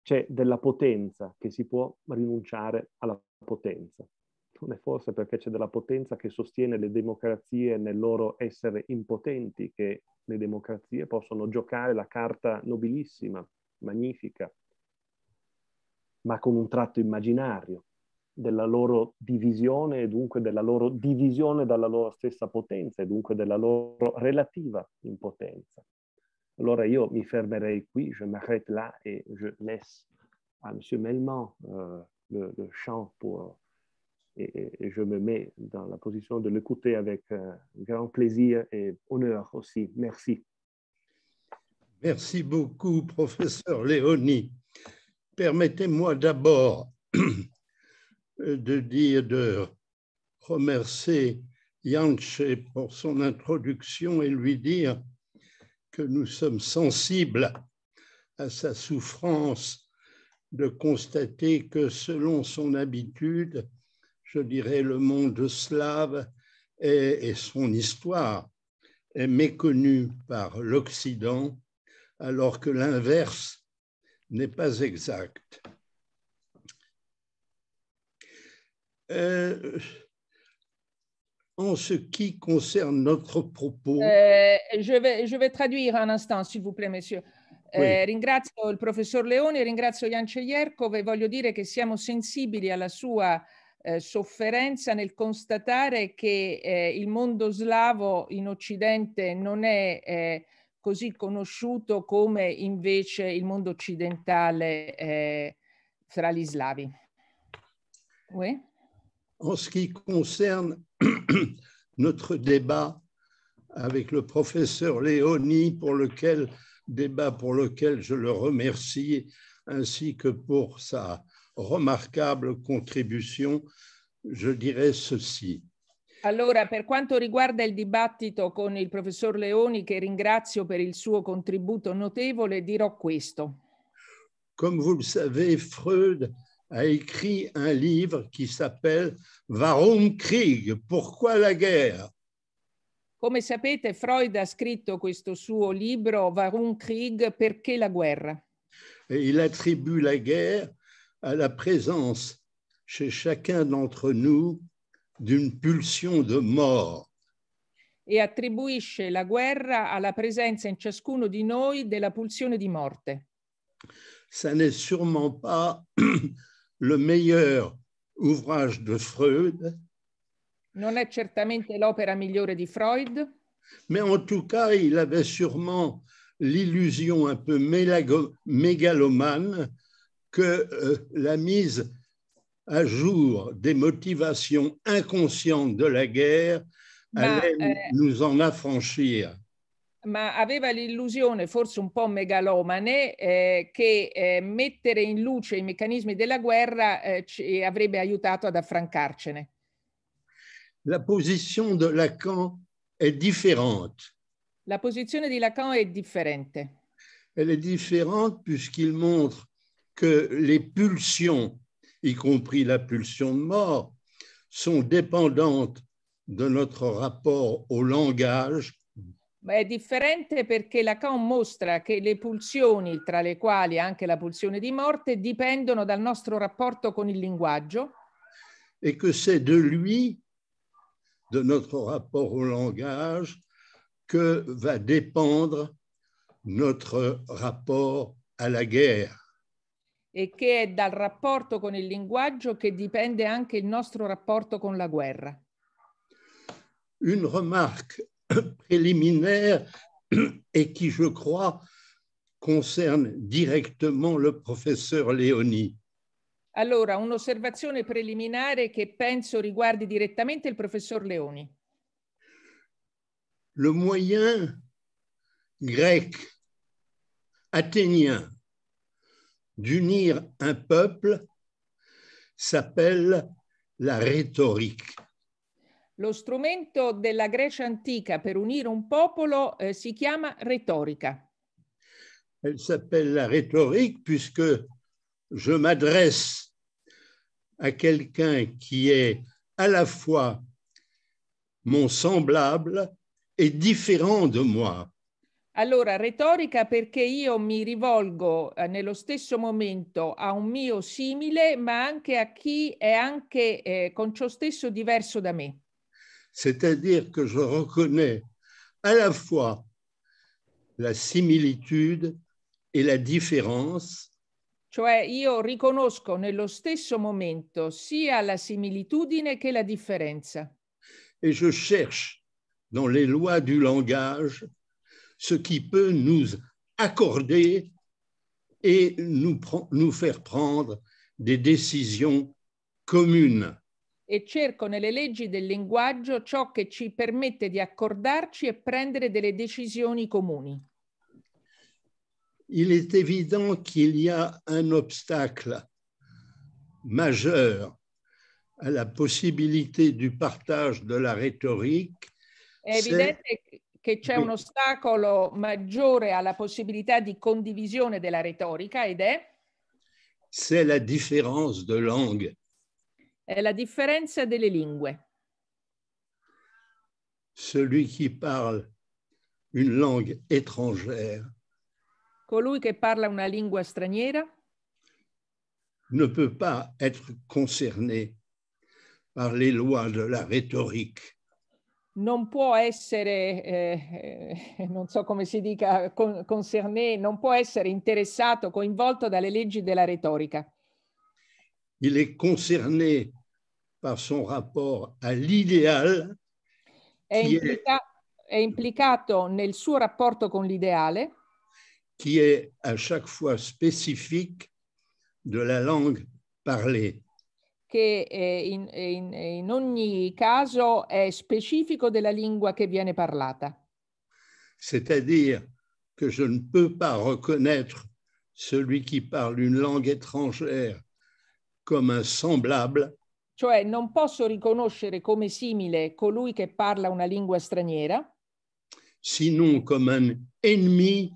c'è della potenza che si può rinunciare alla potenza? ragione forse perché c'è della potenza che sostiene le democrazie nel loro essere impotenti, che le democrazie possono giocare la carta nobilissima, magnifica, ma con un tratto immaginario della loro divisione e dunque della loro divisione dalla loro stessa potenza e dunque della loro relativa impotenza. Allora io mi fermerei qui, je m'arrête là e je laisse à M. Melman euh, le, le champ pour et, je me mets dans la position de l'écouter avec euh, grand plaisir et honneur aussi. Merci. Merci beaucoup, professeur Léoni. Permettez-moi d'abord euh, de dire, de remercier Yanche pour son introduction et lui dire que nous sommes sensibles à sa souffrance de constater que selon son habitude, je dirais, le monde slave et, son histoire est méconnue par l'Occident, alors que l'inverse n'est pas exact. Euh, en ce qui concerne notre propos. Euh, je, vais, je vais traduire un instant, s'il vous plaît, monsieur. Euh, oui. Eh, ringrazio il professor Leoni, ringrazio Jan Cerierkov e voglio dire che siamo sensibili alla sua eh, sofferenza nel constatare che eh, il mondo slavo in Occidente non è eh, così conosciuto come invece il mondo occidentale eh, tra gli slavi. Oui? En ce qui concerne [clears throat] notre débat avec le professeur Léoni, pour lequel, débat pour lequel je le remercie, ainsi que pour sa remarquable contribution, je dirais ceci. Allora, per quanto riguarda il dibattito con il professor Leoni, che ringrazio per il suo contributo notevole, dirò questo. Comme vous le savez, Freud a écrit un livre qui s'appelle Warum Krieg Pourquoi la guerre Come sapete, Freud ha scritto questo suo libro Warum Krieg Perché la guerra il attribue la guerre à la présence chez chacun d'entre nous d'une pulsion de mort. Et attribue la guerra présence en in ciascuno di noi la pulsion di morte. Ça n'est sûrement pas [clears throat] le meilleur ouvrage de Freud. Non certainement certamente l'opera migliore di Freud. Mais en tout cas, il avait sûrement l'illusion un peu mégalomane que euh, la mise à jour des motivations inconscientes de la guerre bah, allait euh, nous en affranchir. Ma aveva l'illusione, forse un po' megalomane, que eh, che en eh, mettere in luce i meccanismi della guerra eh, ci avrebbe aiutato ad affrancarcene. La position de Lacan est différente. La position de Lacan est différente. Elle est différente puisqu'il montre que les pulsions, y compris la pulsion de mort, sont dépendantes de notre rapport au langage. différente è differente perché Lacan mostra che le pulsioni, tra le quali anche la pulsione di morte, dipendono dal nostro rapporto con il linguaggio. Et que c'est de lui, de notre rapport au langage, que va dépendre notre rapport à la guerre. e che è dal rapporto con il linguaggio che dipende anche il nostro rapporto con la guerra. Une remarque préliminaire et qui, je crois, concerne directement le professeur Léoni. Allora, un'osservazione preliminare che penso riguardi direttamente il professor Leoni. Le moyen grec, atenien, d'unir un peuple s'appelle la rhétorique. Lo strumento della Grecia antica per unire un popolo s'appelle eh, si chiama retorica. Elle s'appelle la rhétorique puisque je m'adresse à quelqu'un qui est à la fois mon semblable et différent de moi. Allora, retorica perché io mi rivolgo eh, nello stesso momento a un mio simile, ma anche a chi è anche eh, con ciò stesso diverso da me. C'est-à-dire che je reconnais à la fois la similitude e la différence. Cioè io riconosco nello stesso momento sia la similitudine che la differenza. E je cherche dans les lois du langage ce qui peut nous accorder et nous, nous faire prendre des décisions communes. e cerco nelle leggi del linguaggio ciò che ci permette di accordarci e prendere delle decisioni comuni. Il est évident qu'il y a un obstacle majeur à la possibilité du partage de la rhétorique. evidente che c'è un ostacolo maggiore alla possibilità di condivisione della retorica ed è? C'est la différence de langue. È la differenza delle lingue. Celui qui parle une langue étrangère colui che parla una lingua straniera ne peut pas être concerné par les lois de la rhétorique non può essere, eh, eh, non so come si dica, concerné, non può essere interessato, coinvolto dalle leggi della retorica. Il è concerné par son rapport à l'idéal. È, implica, è, implicato nel suo rapporto con l'ideale. Che è a chaque fois spécifique de la langue parlée. che en eh, in, eh, eh, in, ogni caso è specifico della lingua che viene parlata. C'est-à-dire que je ne peux pas reconnaître celui qui parle une langue étrangère comme un semblable. Cioè non posso riconoscere come simile colui che parla una lingua straniera. Sinon comme un ennemi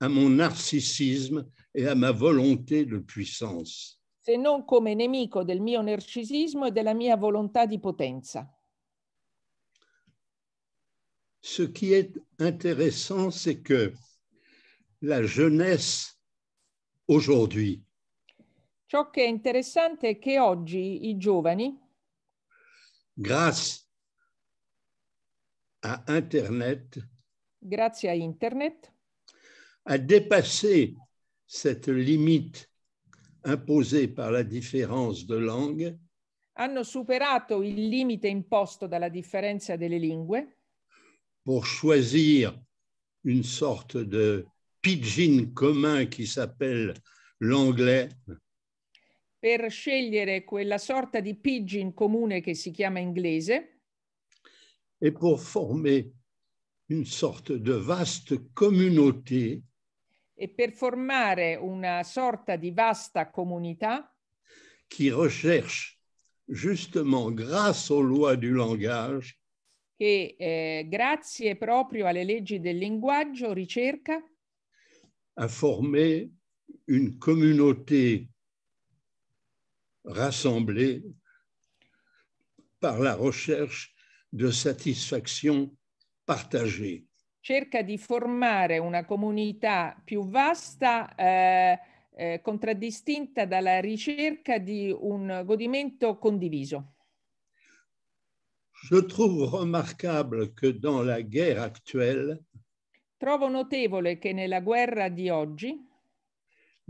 à mon narcissisme et à ma volonté de puissance. se non come nemico del mio narcisismo e della mia volontà di potenza. Ce qui est intéressant, c'est que la jeunesse aujourd'hui. Ciò che è interessante è che oggi i giovani, grâce à Internet, grazie a Internet, a dépassé cette limite Imposé par la différence de langue hanno superato il limite imposto dalla differenza delle lingue pour choisir une sorte de pidgin commun qui s'appelle l'anglais per scegliere quella sorta di pidgin comune che si chiama inglese et pour former une sorte de vaste communauté et pour former une sorte di vaste communauté qui recherche justement grâce aux lois du langage et grâce eh, grazie proprio alle leggi del linguaggio ricerca à former une communauté rassemblée par la recherche de satisfaction partagée. cerca di formare una comunità più vasta eh, eh, contraddistinta dalla ricerca di un godimento condiviso. Je trouve remarquable que dans la guerre actuelle, Trovo notevole che nella guerra di oggi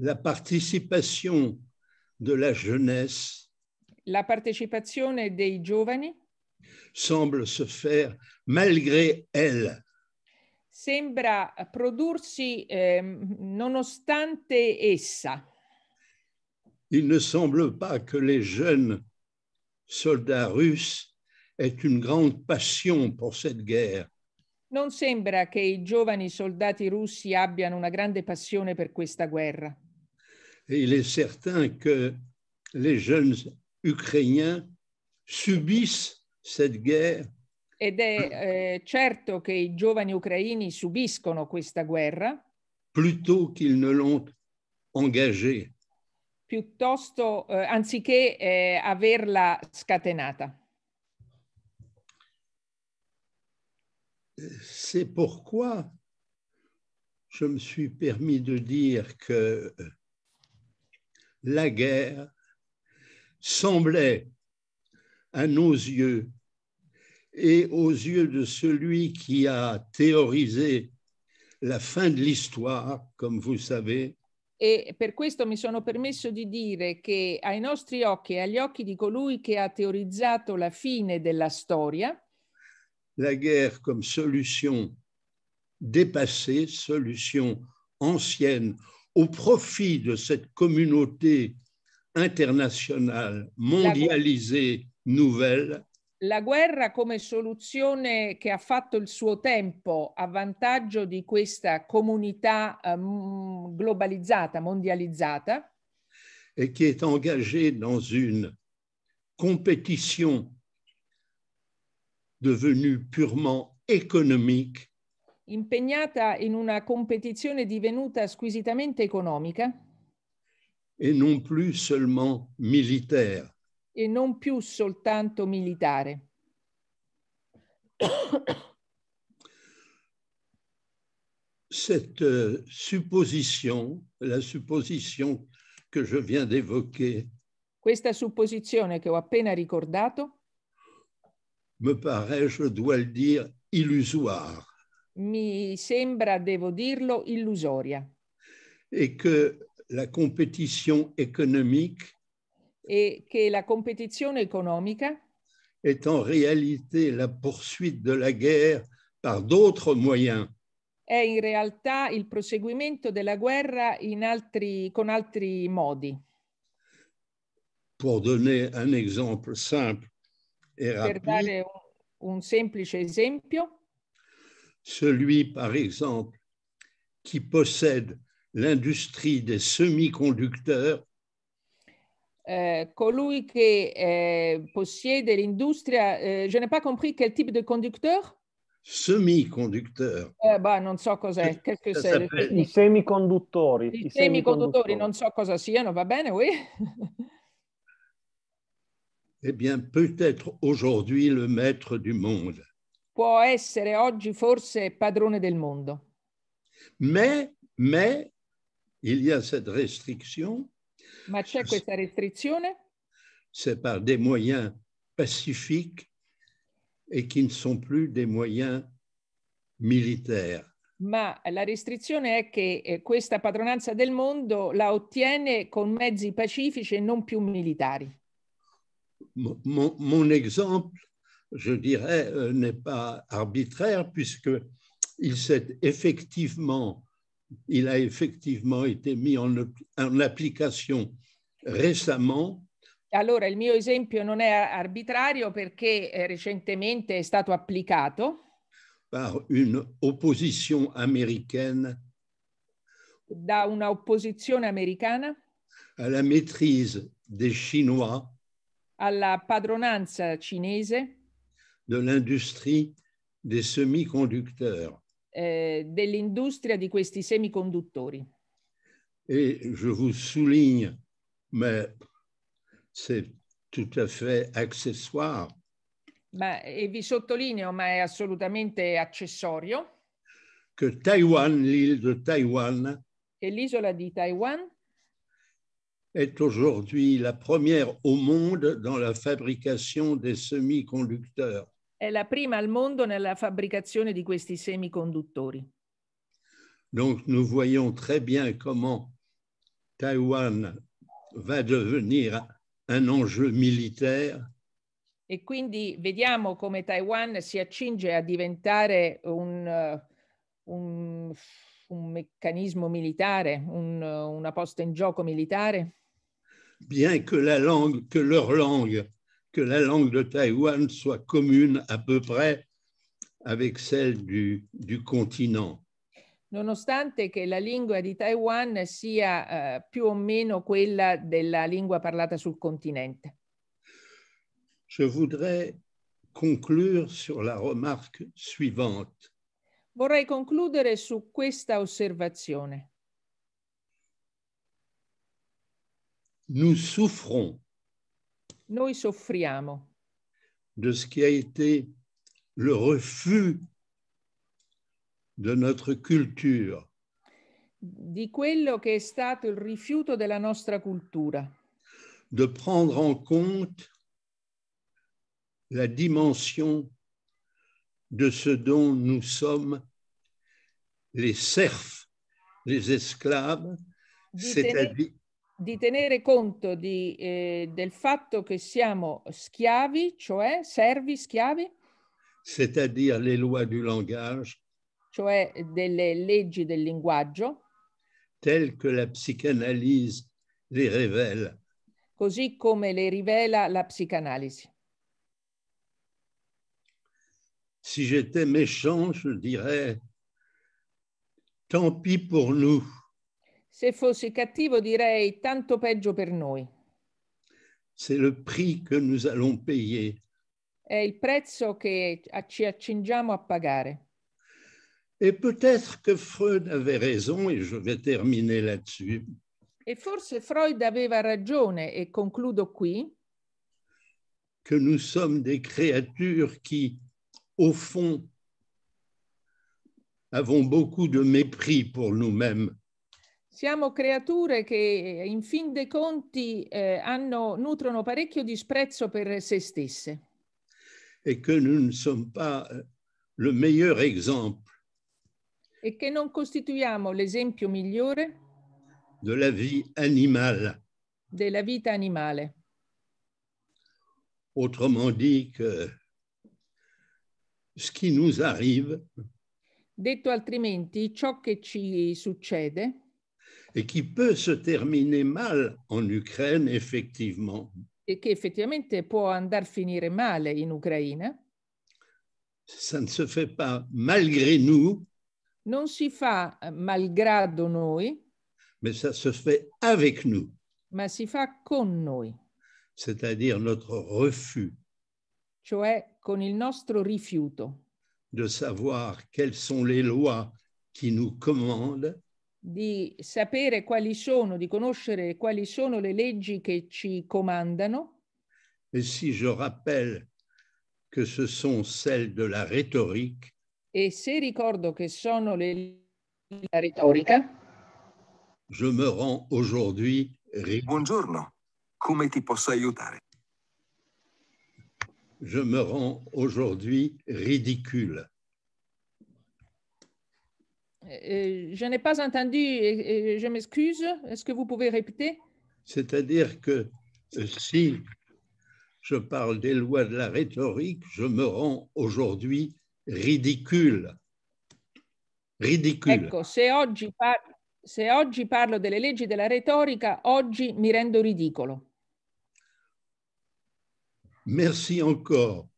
la partecipazione de la jeunesse la partecipazione dei giovani semble se faire malgré elle sembra prodursi eh, nonostante essa. Il ne semble pas que les jeunes soldats russes aient une grande passion pour cette guerre. Non sembra che i giovani soldati russi abbiano una grande passione per questa guerra. Et il est certain que les jeunes Ukrainiens subissent cette guerre ed è eh, certo che i giovani ucraini subiscono questa guerra. Plutôt qu'ils ne l'ont engagée. Piuttosto, eh, anziché eh, averla scatenata. C'est pourquoi je me suis permis de dire que euh, la guerre semblait à nos yeux et aux yeux de celui qui a théorisé la fin de l'histoire, comme vous savez. E per questo mi sono permesso di dire che ai nostri occhi e agli occhi di colui che ha teorizzato la fine della storia, la guerre comme solution dépassée, solution ancienne, au profit de cette communauté internationale mondialisée nouvelle, la guerra come soluzione che ha fatto il suo tempo a vantaggio di questa comunità eh, globalizzata, mondializzata. E che è engagée in una competizione divenuta purement économique. Impegnata in una competizione divenuta squisitamente economica. E non più solamente militare e non più soltanto militare. Cette euh, supposition, la supposition que je viens d'évoquer, questa supposizione che ho appena ricordato, me paraît, je dois le dire, illusoire mi sembra, devo dirlo, illusoria. E che la competizione economica Et que la compétition économique est en réalité la poursuite de la guerre par d'autres moyens. Est en realtà il proseguimento della guerra in altri, con altri modi. Pour donner un exemple simple et rapide, un semplice celui par exemple qui possède l'industrie des semi-conducteurs celui eh, colui che eh, possiede l'industria, eh, je n'ai pas compris quel type de conducteur Semiconducteur. Eh, bah, non so cos'è. Che che I semiconduttori. I, I semiconduttori, semiconduttori, non so cosa siano, va bene, oui [laughs] Eh bien, peut-être aujourd'hui le maître du monde. Può essere oggi forse padrone del mondo. Mais, mais, il y a cette restriction mais c'est questa restriction C'est par des moyens pacifiques et qui ne sont plus des moyens militaires. Mais la restriction est eh, que cette padronanza del monde la avec con mezzi pacifiques et non plus militaires. Mon, exemple, je dirais, euh, n'est pas arbitraire puisque il s'est effectivement il a effectivement été mis en, en application récemment Allora, il mio esempio non è arbitrario perché eh, recentemente è stato applicato. Par une opposition américaine. Da la maîtrise des Chinois. À la padronanza cinese. De l'industrie des semi-conducteurs eh, dell'industria di questi semiconduttori. Et je vous souligne, mais c'est tout à fait accessoire. Ma, e vous sottolineo, mais c'est assolutamente accessorio. Que Taïwan, l'île de Taïwan, et l'isola di Taiwan est aujourd'hui la première au monde dans la fabrication des semi-conducteurs. è la prima al mondo nella fabbricazione di questi semiconduttori. Donc nous voyons très bien comment Taiwan va devenir un enjeu militare. E quindi vediamo come Taiwan si accinge a diventare un, eh, un, un meccanismo militare, un, una posta in gioco militare. Bien que la langue, que leur langue que la langue de Taïwan soit commune à peu près avec celle du, du continent. Nonostante que la lingua di Taiwan sia ou eh, più o meno quella della lingua parlata sul continente. Je voudrais conclure sur la remarque suivante. Vorrei concludere su questa osservazione. Nous souffrons nous soffriamo. De ce qui a été le refus de notre culture. De quello che è stato il rifiuto della nostra cultura. De prendre en compte la dimension de ce dont nous sommes les serfs, les esclaves, c'est-à-dire di tenere conto di, eh, del fatto che siamo schiavi, cioè servi schiavi, c'est-à-dire le lois du langage, cioè delle leggi del linguaggio, telles che la psychanalyse le rivela. Così come le rivela la psicanalisi. Si j'étais méchant, je dirais, tant pis pour nous. Si fossi cattivo direi tanto peggio per noi. C'est le prix que nous allons payer. È il prezzo che ci accingiamo a pagare. Et peut-être que Freud avait raison, et je vais terminer là-dessus. Et forse Freud aveva ragione, e concludo qui. Que nous sommes des créatures qui, au fond, avons beaucoup de mépris pour nous-mêmes Siamo creature che in fin dei conti eh, hanno, nutrono parecchio disprezzo per se stesse. E che non siamo pas eh, le meilleur exemple. E che non costituiamo l'esempio migliore. Della vita animale. Della vita animale. Autrement dit que ce qui nous arrive. Detto altrimenti, ciò che ci succede. et qui peut se terminer mal en Ukraine, effectivement. Et qui, effectivement, peut andar finir mal en Ukraine. Ça ne se fait pas malgré nous. Non si fa malgrado noi. Mais ça se fait avec nous. Ma si fa con noi. C'est-à-dire notre refus. Cioè con il nostro rifiuto. De savoir quelles sont les lois qui nous commandent di sapere quali sono, di conoscere quali sono le leggi che ci comandano. E si je rappelle que ce sont celles de la E se ricordo che sono le leggi della retorica. Je me rends aujourd'hui. Buongiorno. Come ti posso aiutare? Je me rends aujourd'hui ridicule. Je n'ai pas entendu et, je m'excuse. Est-ce que vous pouvez répéter C'est-à-dire que euh, si je parle des lois de la rhétorique, je me rends aujourd'hui ridicule. Ridicule. Ecco, se oggi, par- se oggi parlo delle leggi della retorica, oggi mi rendo ridicolo. Merci encore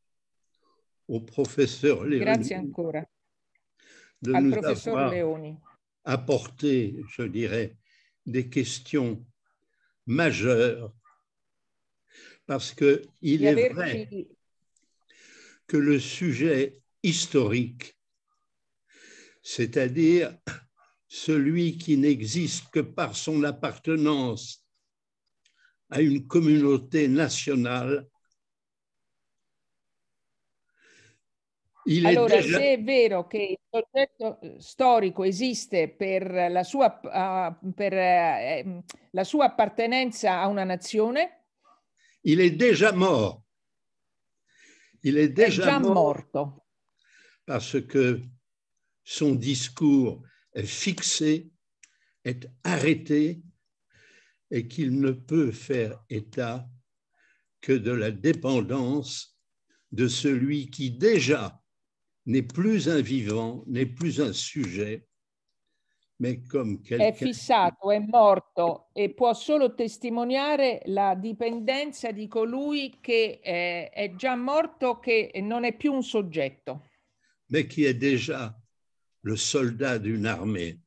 au professeur Léonie. Grazie ancora de nous avoir je dirais, des questions majeures, parce qu'il est vrai que le sujet historique, c'est-à-dire celui qui n'existe que par son appartenance à une communauté nationale, Alors, allora, è vrai que è vero che il soggetto eh, la sua, uh, la appartenance à una nation. il est déjà mort. Il est déjà, mort Parce que son discours est fixé, est arrêté et qu'il ne peut faire état que de la dépendance de celui qui déjà n'est plus un vivant, n'est plus un sujet, mais comme quelqu'un... È fissato, è morto e può solo testimoniare la dipendenza di colui che è, eh, è già morto, che non è più un soggetto. Ma che è già il soldato d'une armée.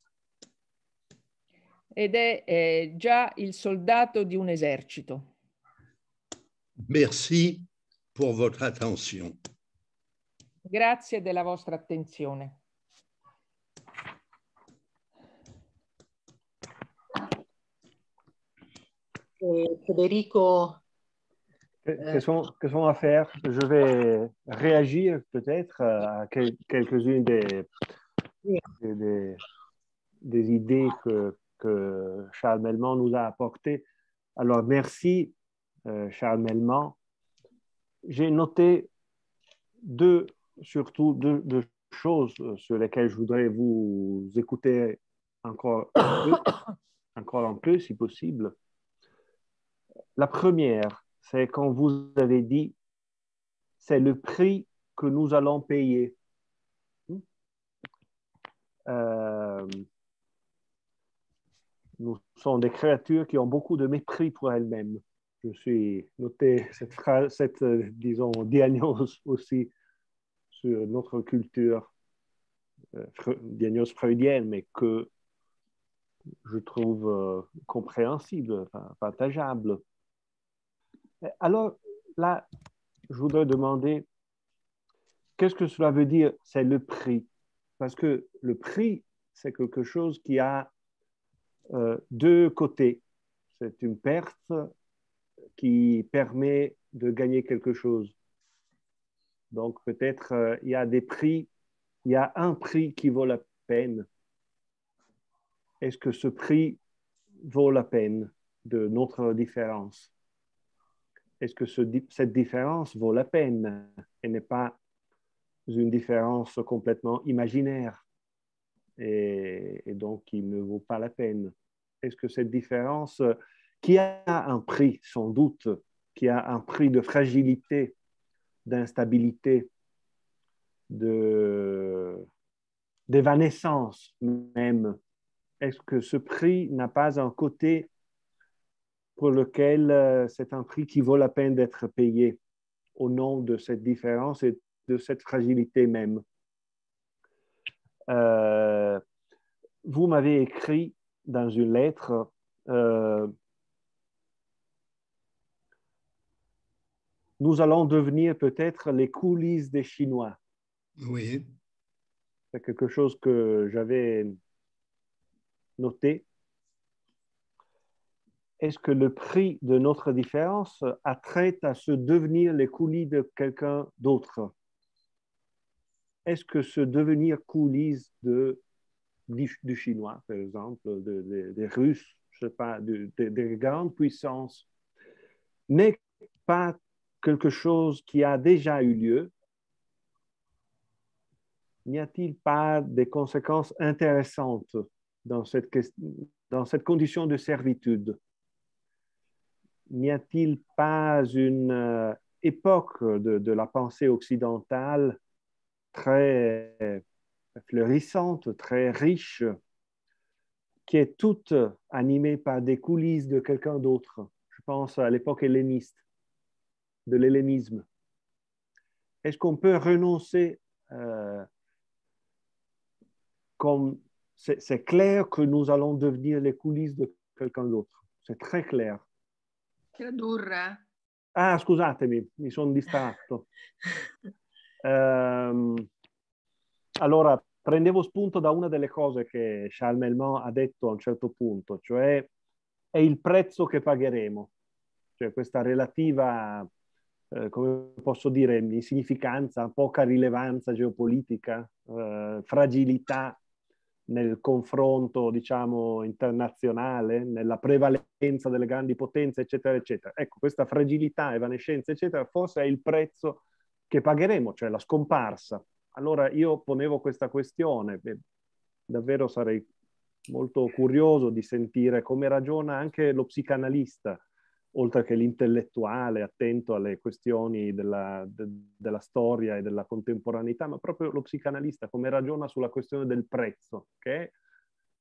Ed è eh, già il soldato di un esercito. Merci pour votre attention. Grazie della vostra attenzione. E Federico. quest euh, sont, qu'on sont, à faire Je vais réagir peut-être à quelques-unes des, des, idées que, que, Charles Melman nous a apportées. Alors, merci euh, Charles Melman. J'ai noté deux surtout deux, choses euh, sur lesquelles je voudrais vous écouter encore un peu, [coughs] encore un peu si possible. La première, c'est quand vous avez dit, c'est le prix que nous allons payer. Hmm? Euh, nous sommes des créatures qui ont beaucoup de mépris pour elles-mêmes. Je suis noté cette, phrase, cette euh, disons, [laughs] diagnose aussi sur notre culture diagnose euh, freudienne, mais que je trouve euh, compréhensible, partageable. Alors là, je voudrais demander, qu'est-ce que cela veut dire C'est le prix. Parce que le prix, c'est quelque chose qui a euh, deux côtés. C'est une perte qui permet de gagner quelque chose. Donc peut-être euh, il y a des prix, il y a un prix qui vaut la peine. Est-ce que ce prix vaut la peine de notre différence Est-ce que cette différence vaut la peine et n'est pas une différence complètement imaginaire et, et donc il ne vaut pas la peine Est-ce que cette différence euh, qui a un prix sans doute, qui a un prix de fragilité, d'instabilité, d'évanescence même. Est-ce que ce prix n'a pas un côté pour lequel euh, c'est un prix qui vaut la peine d'être payé au nom de cette différence et de cette fragilité même euh, Vous m'avez écrit dans une lettre euh, nous allons devenir peut-être les coulisses des Chinois. Oui. C'est quelque chose que j'avais noté. Est-ce que le prix de notre différence a trait à se devenir les coulisses de quelqu'un d'autre Est-ce que se devenir coulisses de, du, Chinois, par exemple, des Russes, je sais pas, des grandes puissances, n'est pas quelque chose qui a déjà eu lieu, n'y a-t-il pas des conséquences intéressantes dans cette, condition de servitude N'y a-t-il pas une euh, époque de, de, la pensée occidentale très fleurissante, très riche, qui est toute animée par des coulisses de quelqu'un d'autre Je pense à l'époque helléniste de l'hellénisme Est-ce qu'on peut renoncer euh, comme c'est clair que nous allons devenir les coulisses de quelqu'un d'autre? C'est très clair. Tradurre. Ah, scusatemi, mi sono distratto. um, [laughs] allora, prendevo spunto da una delle cose che Charles Melman ha detto a un certo punto, cioè è il prezzo che pagheremo, cioè questa relativa eh, come posso dire, insignificanza, poca rilevanza geopolitica, eh, fragilità nel confronto, diciamo, internazionale, nella prevalenza delle grandi potenze, eccetera, eccetera. Ecco, questa fragilità, evanescenza, eccetera, forse è il prezzo che pagheremo, cioè la scomparsa. Allora io ponevo questa questione, beh, davvero sarei molto curioso di sentire come ragiona anche lo psicanalista oltre che l'intellettuale attento alle questioni della, de, della, storia e della contemporaneità, ma proprio lo psicanalista come ragiona sulla questione del prezzo, che è,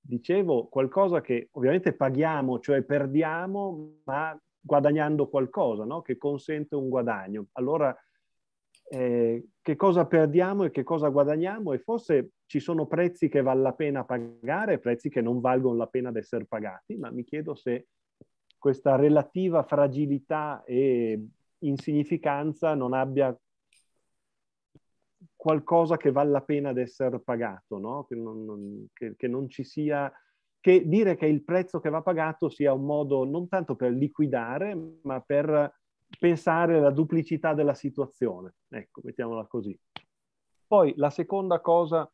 dicevo, qualcosa che ovviamente paghiamo, cioè perdiamo, ma guadagnando qualcosa, no? che consente un guadagno. Allora, eh, che cosa perdiamo e che cosa guadagniamo e forse ci sono prezzi che vale la pena pagare e prezzi che non valgono la pena di essere pagati, ma mi chiedo se questa relativa fragilità e insignificanza non abbia qualcosa che vale la pena di essere pagato, no? che, non, non, che, che non ci sia che dire che il prezzo che va pagato sia un modo non tanto per liquidare, ma per pensare alla duplicità della situazione. Ecco, mettiamola così. Poi la seconda cosa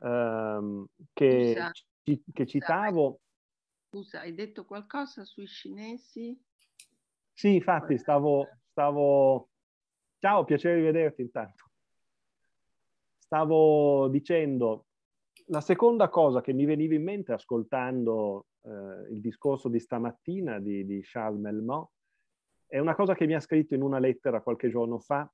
ehm, che, ci, che, citavo Scusa, hai detto qualcosa sui cinesi? Sì, infatti, stavo... stavo... Ciao, piacere di vederti intanto. Stavo dicendo, la seconda cosa che mi veniva in mente ascoltando eh, il discorso di stamattina di, di Charles Melmont è una cosa che mi ha scritto in una lettera qualche giorno fa, a un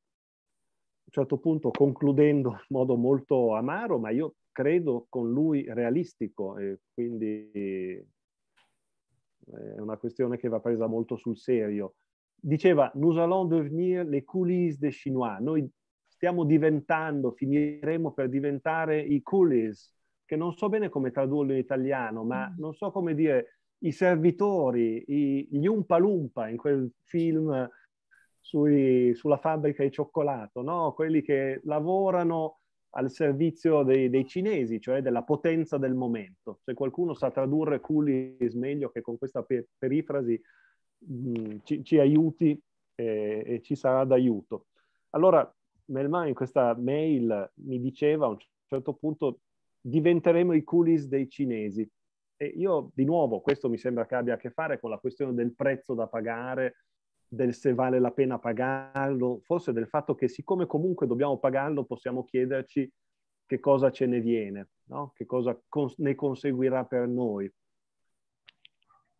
certo punto concludendo in modo molto amaro, ma io credo con lui realistico, e quindi è una questione che va presa molto sul serio. Diceva, nous allons devenir les coulisses des Chinois, noi stiamo diventando, finiremo per diventare i coulisses, che non so bene come tradurlo in italiano, ma mm. non so come dire, i servitori, i, gli Umpalumpa in quel film sui, sulla fabbrica di cioccolato, no? quelli che lavorano al servizio dei, dei, cinesi, cioè della potenza del momento. Se qualcuno sa tradurre coolies meglio che con questa per- perifrasi mh, mm, ci, ci, aiuti eh, e ci sarà d'aiuto. Allora, Melman in questa mail mi diceva a un certo punto diventeremo i coolies dei cinesi. E io, di nuovo, questo mi sembra che abbia a che fare con la questione del prezzo da pagare, de se vale la peine pena pagarlo, forse del fatto che siccome comunque dobbiamo pagarlo possiamo chiederci che cosa ce ne viene, no? che cosa nous ne conseguirà per noi.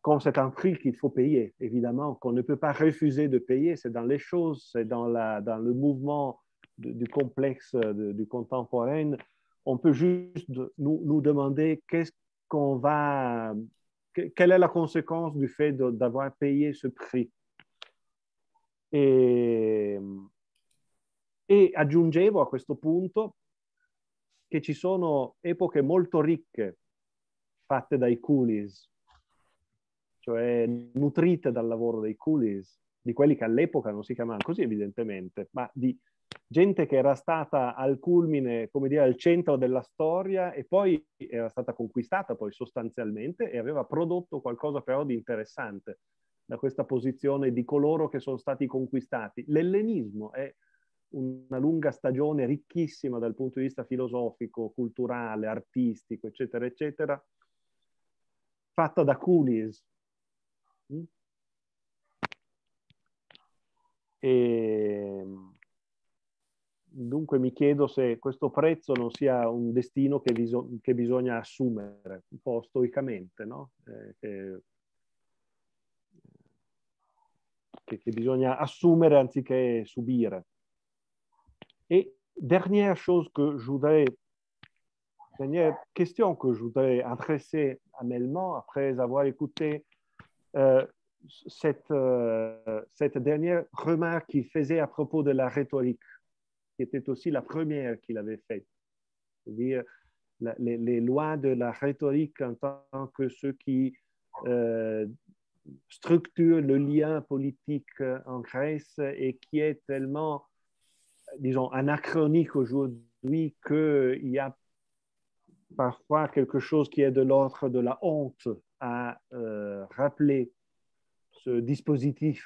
Quand c'est un prix qu'il faut payer, évidemment, qu'on ne peut pas refuser de payer, c'est dans les choses, c'est dans, le mouvement du complexe du contemporain, on peut juste nous, nous demander qu'est-ce qu'on va, quelle est la conséquence du fait d'avoir payé ce prix E, ehm, e aggiungevo a questo punto che ci sono epoche molto ricche fatte dai coolies, cioè nutrite dal lavoro dei coolies, di quelli che all'epoca non si chiamavano così evidentemente, ma di gente che era stata al culmine, come dire, al centro della storia e poi era stata conquistata poi sostanzialmente e aveva prodotto qualcosa però di interessante da questa posizione di coloro che sono stati conquistati. L'ellenismo è una lunga stagione ricchissima dal punto di vista filosofico, culturale, artistico, eccetera, eccetera, fatta da Kulis. Mm? E ehm, dunque mi chiedo se questo prezzo non sia un destino che, bisog- che bisogna assumere un po' stoicamente, no? eh, che qu'il che bisogna assumere anziché subir. Et dernière chose que je voudrais, dernière question que je voudrais adresser à Melman après avoir écouté euh, cette, euh, cette dernière remarque qu'il faisait à propos de la rhétorique, qui était aussi la première qu'il avait faite. C'est-à-dire les, lois de la rhétorique en tant que ceux qui euh, structure le lien politique euh, en Grèce et qui est tellement, disons, anachronique aujourd'hui qu'il y a parfois quelque chose qui est de l'ordre de la honte à euh, rappeler ce dispositif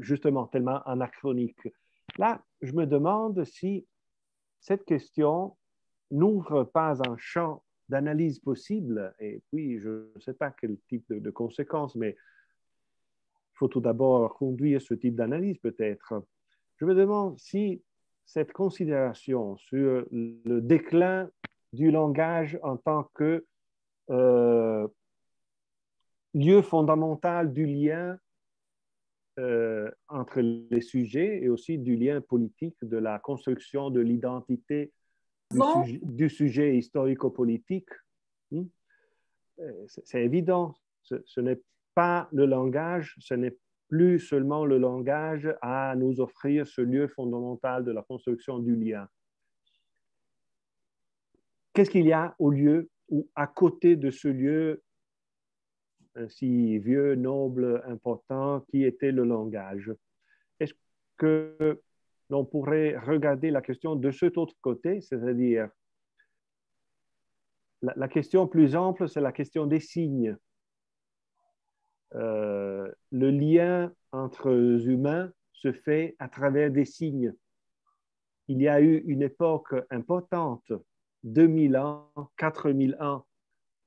justement tellement anachronique. Là, je me demande si cette question n'ouvre pas un champ d'analyse possible. Et puis, je ne sais pas quel type de, conséquences, mais il faut tout d'abord conduire ce type d'analyse peut-être. Je me demande si cette considération sur le déclin du langage en tant que euh, lieu fondamental du lien euh, entre les sujets et aussi du lien politique, de la construction de l'identité du, sujet, historico-politique, hein, euh, c'est évident. Ce, ce n'est pas le langage, ce n'est plus seulement le langage à nous offrir ce lieu fondamental de la construction du lien. Qu'est-ce qu'il y a au lieu ou à côté de ce lieu ainsi vieux, noble, important, qui était le langage Est-ce que l'on pourrait regarder la question de cet autre côté, c'est-à-dire la, question plus ample, c'est la question des signes. Euh, le lien entre humains se fait à travers des signes. Il y a eu une époque importante, 2000 ans, 4000 ans,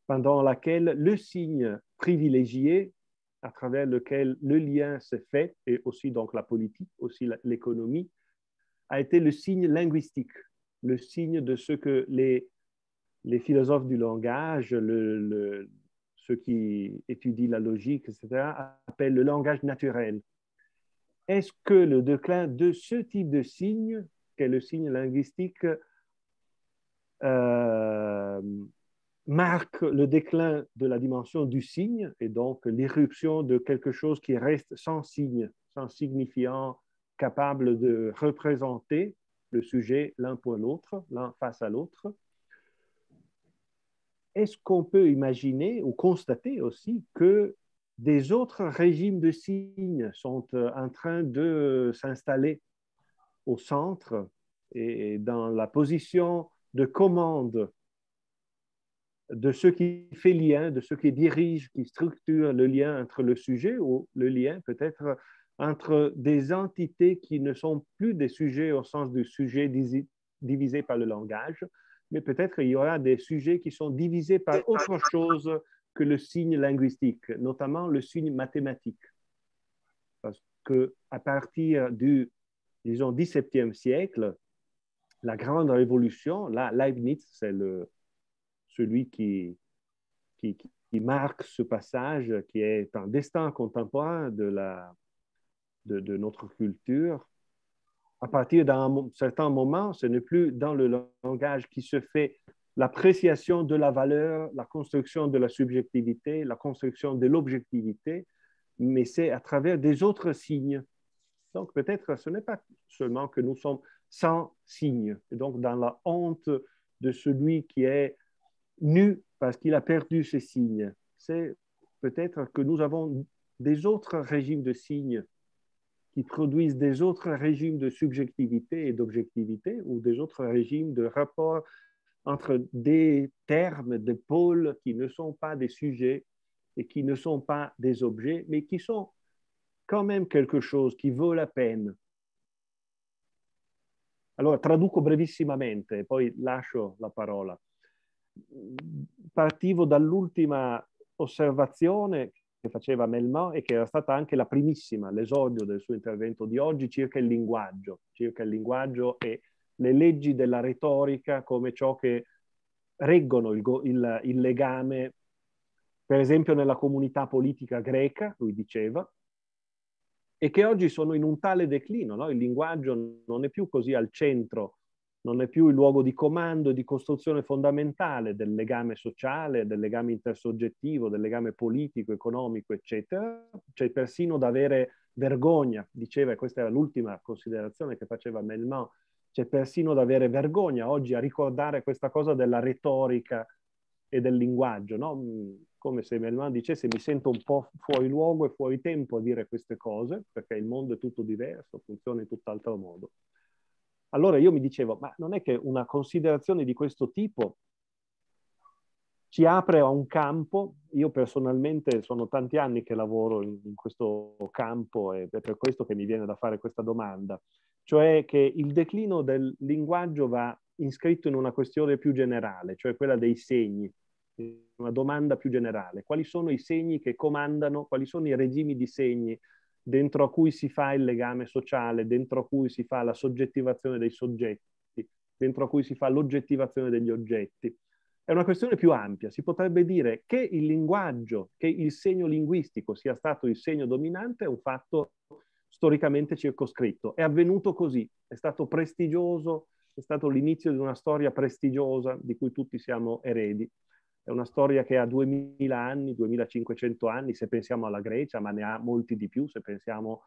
pendant laquelle le signe privilégié à travers lequel le lien se fait, et aussi donc la politique, aussi l'économie, a été le signe linguistique, le signe de ce que les, les philosophes du langage, ceux qui étudient la logique, etc., appellent le langage naturel. Est-ce que le déclin de ce type de signe, qu'est le signe linguistique, euh, marque le déclin de la dimension du signe et donc l'irruption de quelque chose qui reste sans signe, sans signifiant, capable de représenter le sujet l'un pour l'autre, l'un face à l'autre. Est-ce qu'on peut imaginer ou constater aussi que des autres régimes de signes sont euh, en train de s'installer au centre et dans la position de commande de ce qui fait lien, de ceux qui dirigent, qui structure le lien entre le sujet ou le lien peut-être entre des entités qui ne sont plus des sujets au sens du sujet divisé par le langage, mais peut-être il y aura des sujets qui sont divisés par autre chose que le signe linguistique, notamment le signe mathématique. Parce que à partir du, disons, XVIIe siècle, la grande révolution, là, Leibniz, c'est celui qui, qui, qui, marque ce passage qui est un destin contemporain de la de, notre culture, à partir d'un certain moment, ce n'est plus dans le langage qui se fait l'appréciation de la valeur, la construction de la subjectivité, la construction de l'objectivité, mais c'est à travers des autres signes. Donc peut-être ce n'est pas seulement que nous sommes sans signes, et donc dans la honte de celui qui est nu parce qu'il a perdu ses signes. C'est peut-être que nous avons des autres régimes de signes qui produisent des autres régimes de subjectivité et d'objectivité ou des autres régimes de rapport entre des termes, des pôles qui ne sont pas des sujets et qui ne sont pas des objets, mais qui sont quand même quelque chose qui vaut la peine. Allora traduco brevissimamente puis e poi lascio la parola. Partivo dall'ultima osservazione che faceva Melmo e che era stata anche la primissima, l'esordio del suo intervento di oggi circa il linguaggio, circa il linguaggio e le leggi della retorica come ciò che reggono il, il, il legame, per esempio nella comunità politica greca, lui diceva, e che oggi sono in un tale declino, no? il linguaggio non è più così al centro non è più il luogo di comando e di costruzione fondamentale del legame sociale, del legame intersoggettivo, del legame politico, economico, eccetera. Cioè persino da avere vergogna, diceva, e questa era l'ultima considerazione che faceva Melman, c'è persino da avere vergogna oggi a ricordare questa cosa della retorica e del linguaggio, no? Mm, come se Melman dicesse mi sento un po' fuori luogo e fuori tempo a dire queste cose, perché il mondo è tutto diverso, funziona in tutt'altro modo. Allora io mi dicevo, ma non è che una considerazione di questo tipo ci apre a un campo, io personalmente sono tanti anni che lavoro in, in questo campo ed è per questo che mi viene da fare questa domanda, cioè che il declino del linguaggio va inscritto in una questione più generale, cioè quella dei segni, una domanda più generale, quali sono i segni che comandano, quali sono i regimi di segni dentro a cui si fa il legame sociale, dentro a cui si fa la soggettivazione dei soggetti, dentro a cui si fa l'oggettivazione degli oggetti. È una questione più ampia, si potrebbe dire che il linguaggio, che il segno linguistico sia stato il segno dominante è un fatto storicamente circoscritto, è avvenuto così, è stato prestigioso, è stato l'inizio di una storia prestigiosa di cui tutti siamo eredi. È una storia che ha 2000 anni, 2500 anni, se pensiamo alla Grecia, ma ne ha molti di più, se pensiamo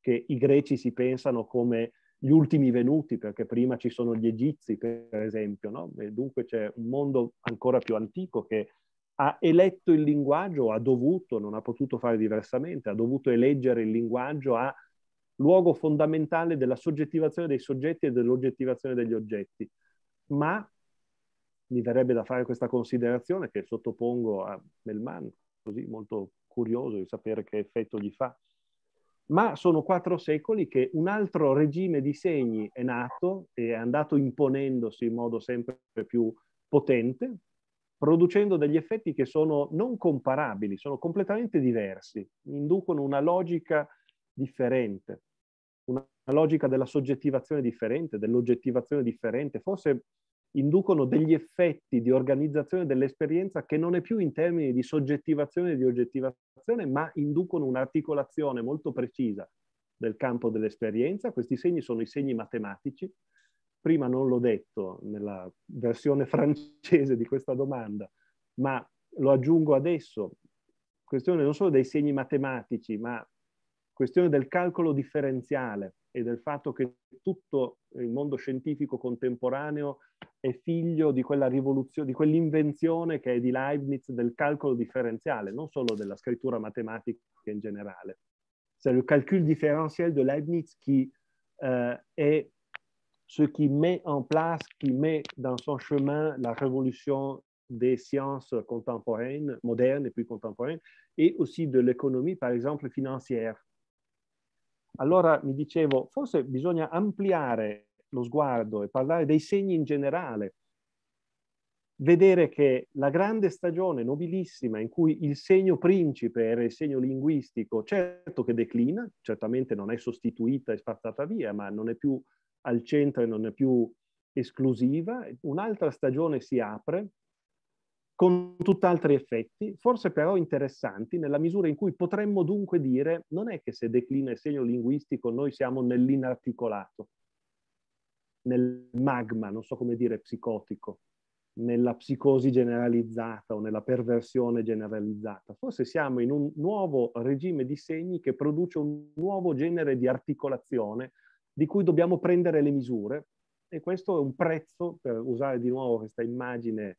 che i greci si pensano come gli ultimi venuti, perché prima ci sono gli egizi, per esempio, no? dunque c'è un mondo ancora più antico che ha eletto il linguaggio, ha dovuto, non ha potuto fare diversamente, ha dovuto eleggere il linguaggio a luogo fondamentale della soggettivazione dei soggetti e dell'oggettivazione degli oggetti. Ma mi verrebbe da fare questa considerazione che sottopongo a Melman, così molto curioso di sapere che effetto gli fa. Ma sono quattro secoli che un altro regime di segni è nato e è andato imponendosi in modo sempre più potente, producendo degli effetti che sono non comparabili, sono completamente diversi, inducono una logica differente, una logica della soggettivazione differente, dell'oggettivazione differente, forse inducono degli effetti di organizzazione dell'esperienza che non è più in termini di soggettivazione e di oggettivazione, ma inducono un'articolazione molto precisa del campo dell'esperienza. Questi segni sono i segni matematici. Prima non l'ho detto nella versione [laughs] francese di questa domanda, ma lo aggiungo adesso. Questione non solo dei segni matematici, ma questione del calcolo differenziale e del fatto che tutto il mondo scientifico contemporaneo è figlio di quella rivoluzione, di quell'invenzione che è di Leibniz del calcolo differenziale, non solo della scrittura matematica in generale. C'è il calcul différentiel di Leibniz che eh, euh, est ce qui met en place, qui met dans son chemin la révolution des sciences contemporaines, modernes et puis contemporaines, et aussi de l'économie, par exemple, financière. Allora mi dicevo, forse bisogna ampliare lo sguardo e parlare dei segni in generale, vedere che la grande stagione nobilissima in cui il segno principe era il segno linguistico, certo che declina, certamente non è sostituita e spazzata via, ma non è più al centro e non è più esclusiva, un'altra stagione si apre con tutt'altri effetti, forse però interessanti, nella misura in cui potremmo dunque dire non è che se declina il segno linguistico noi siamo nell'inarticolato, nel magma, non so come dire, psicotico, nella psicosi generalizzata o nella perversione generalizzata. Forse siamo in un nuovo regime di segni che produce un nuovo genere di articolazione di cui dobbiamo prendere le misure e questo è un prezzo, per usare di nuovo questa immagine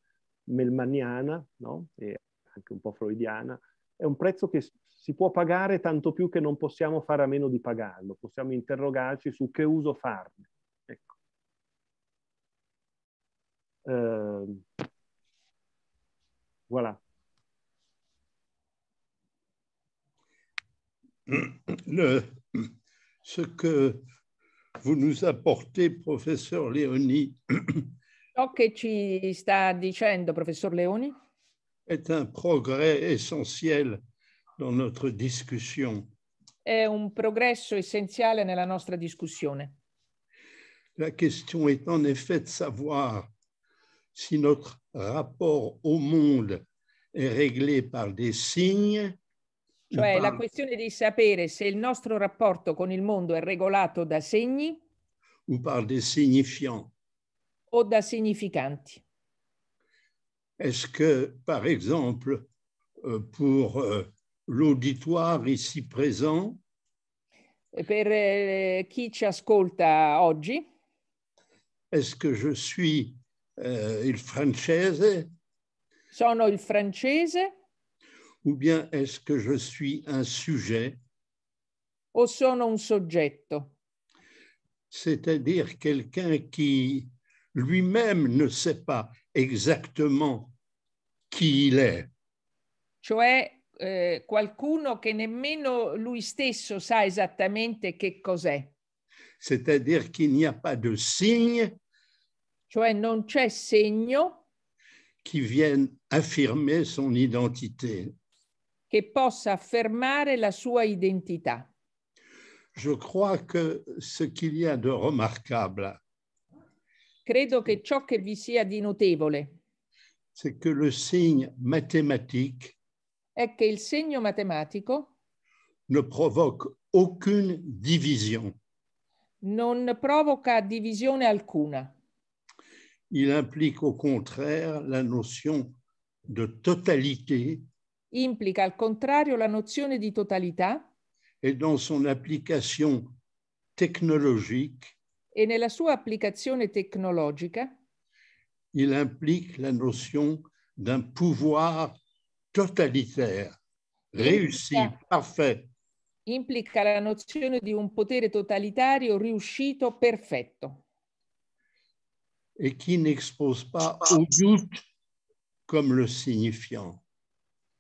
melmaniana no? e anche un po' freudiana, è un prezzo che si può pagare tanto più che non possiamo fare a meno di pagarlo, possiamo interrogarci su che uso farne Euh, voilà. Le, ce que vous nous apportez, professeur Léoni. ce que ci sta dicendo, Professeur Leoni, est un progrès essentiel dans notre discussion. est un progresso essenziale nella nostra discussion La question est en effet de savoir si notre rapport au monde est réglé par des signes. Cioè par... la question de sapere se il nostro rapporto con il mondo è regolato da ou par des signifiants. o da significanti. Est-ce que, par exemple, euh, pour euh, l'auditoire ici présent, Et per eh, chi ci ascolta oggi, est-ce que je suis euh, il francese Sono il francese Ou bien est-ce que je suis un sujet O sono un soggetto C'est-à-dire quelqu'un qui lui-même ne sait pas exactement qui il est. Cioè à eh, qualcuno che nemmeno lui stesso sa esattamente che cos'è. C'est-à-dire qu'il n'y a pas de signe cioè non c'è segno che vienne affermare son identità che possa affermare la sua identità. Je crois que ce qu'il y a de remarquable Credo che ciò che vi sia di notevole c'est que le signe mathématique è che il segno matematico ne provoque aucune division. non provoca divisione alcuna. il implique au contraire la notion de totalité. Implica al contrario la nozione di totalità. Et dans son application technologique. E nella sua applicazione tecnologica. Il implique la notion d'un pouvoir totalitaire, réussi, parfait. Implica la nozione di un potere totalitario riuscito, perfetto et qui n'expose pas au doute comme le signifiant.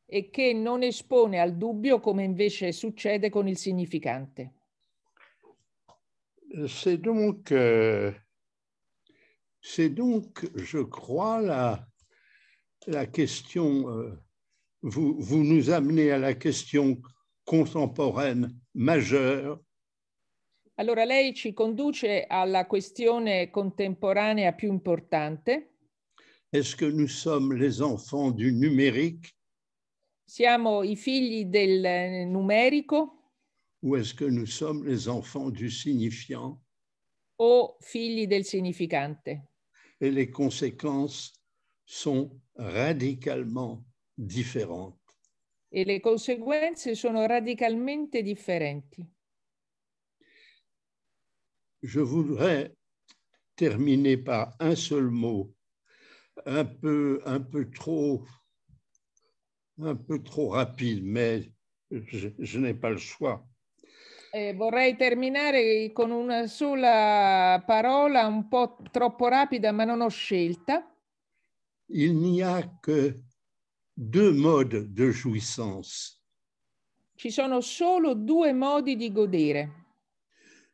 Et qui non espone al dubbio come invece succede avec il significante. C'est donc, euh, c'est donc, je crois, la, la question, euh, vous, vous nous amenez à la question contemporaine majeure Allora lei ci conduce alla questione contemporanea più importante. Est-ce que nous sommes les enfants du numérique Siamo i figli del eh, numerico ou est-ce que nous sommes les enfants du signifiant o figli del significante? Et les conséquences sont radicalement différentes. E le conseguenze sono radicalmente differenti. je voudrais terminer par un seul mot, un peu, un peu trop, un peu trop rapide, mais je, n'ai pas le choix. Eh, vorrei terminare con una sola parola un po' troppo rapida, ma non ho scelta. Il n'y a que deux modes de jouissance. Ci sono solo due modi di godere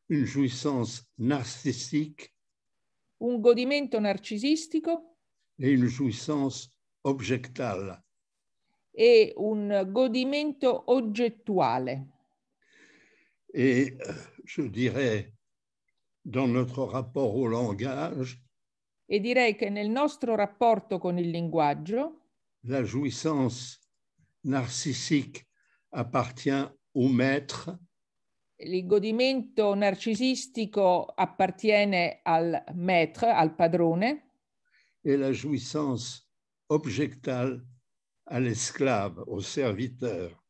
une jouissance narcissique, un godimento narcisistico et une jouissance objectale. et un godimento oggettuale. Et euh, je dirais, dans notre rapport au langage, et direi che nel nostro rapporto con il linguaggio, la jouissance narcissique appartient au maître il godimento narcisistico appartiene al maître, al padrone. E la jouissance objectale all'esclave, au serviteur.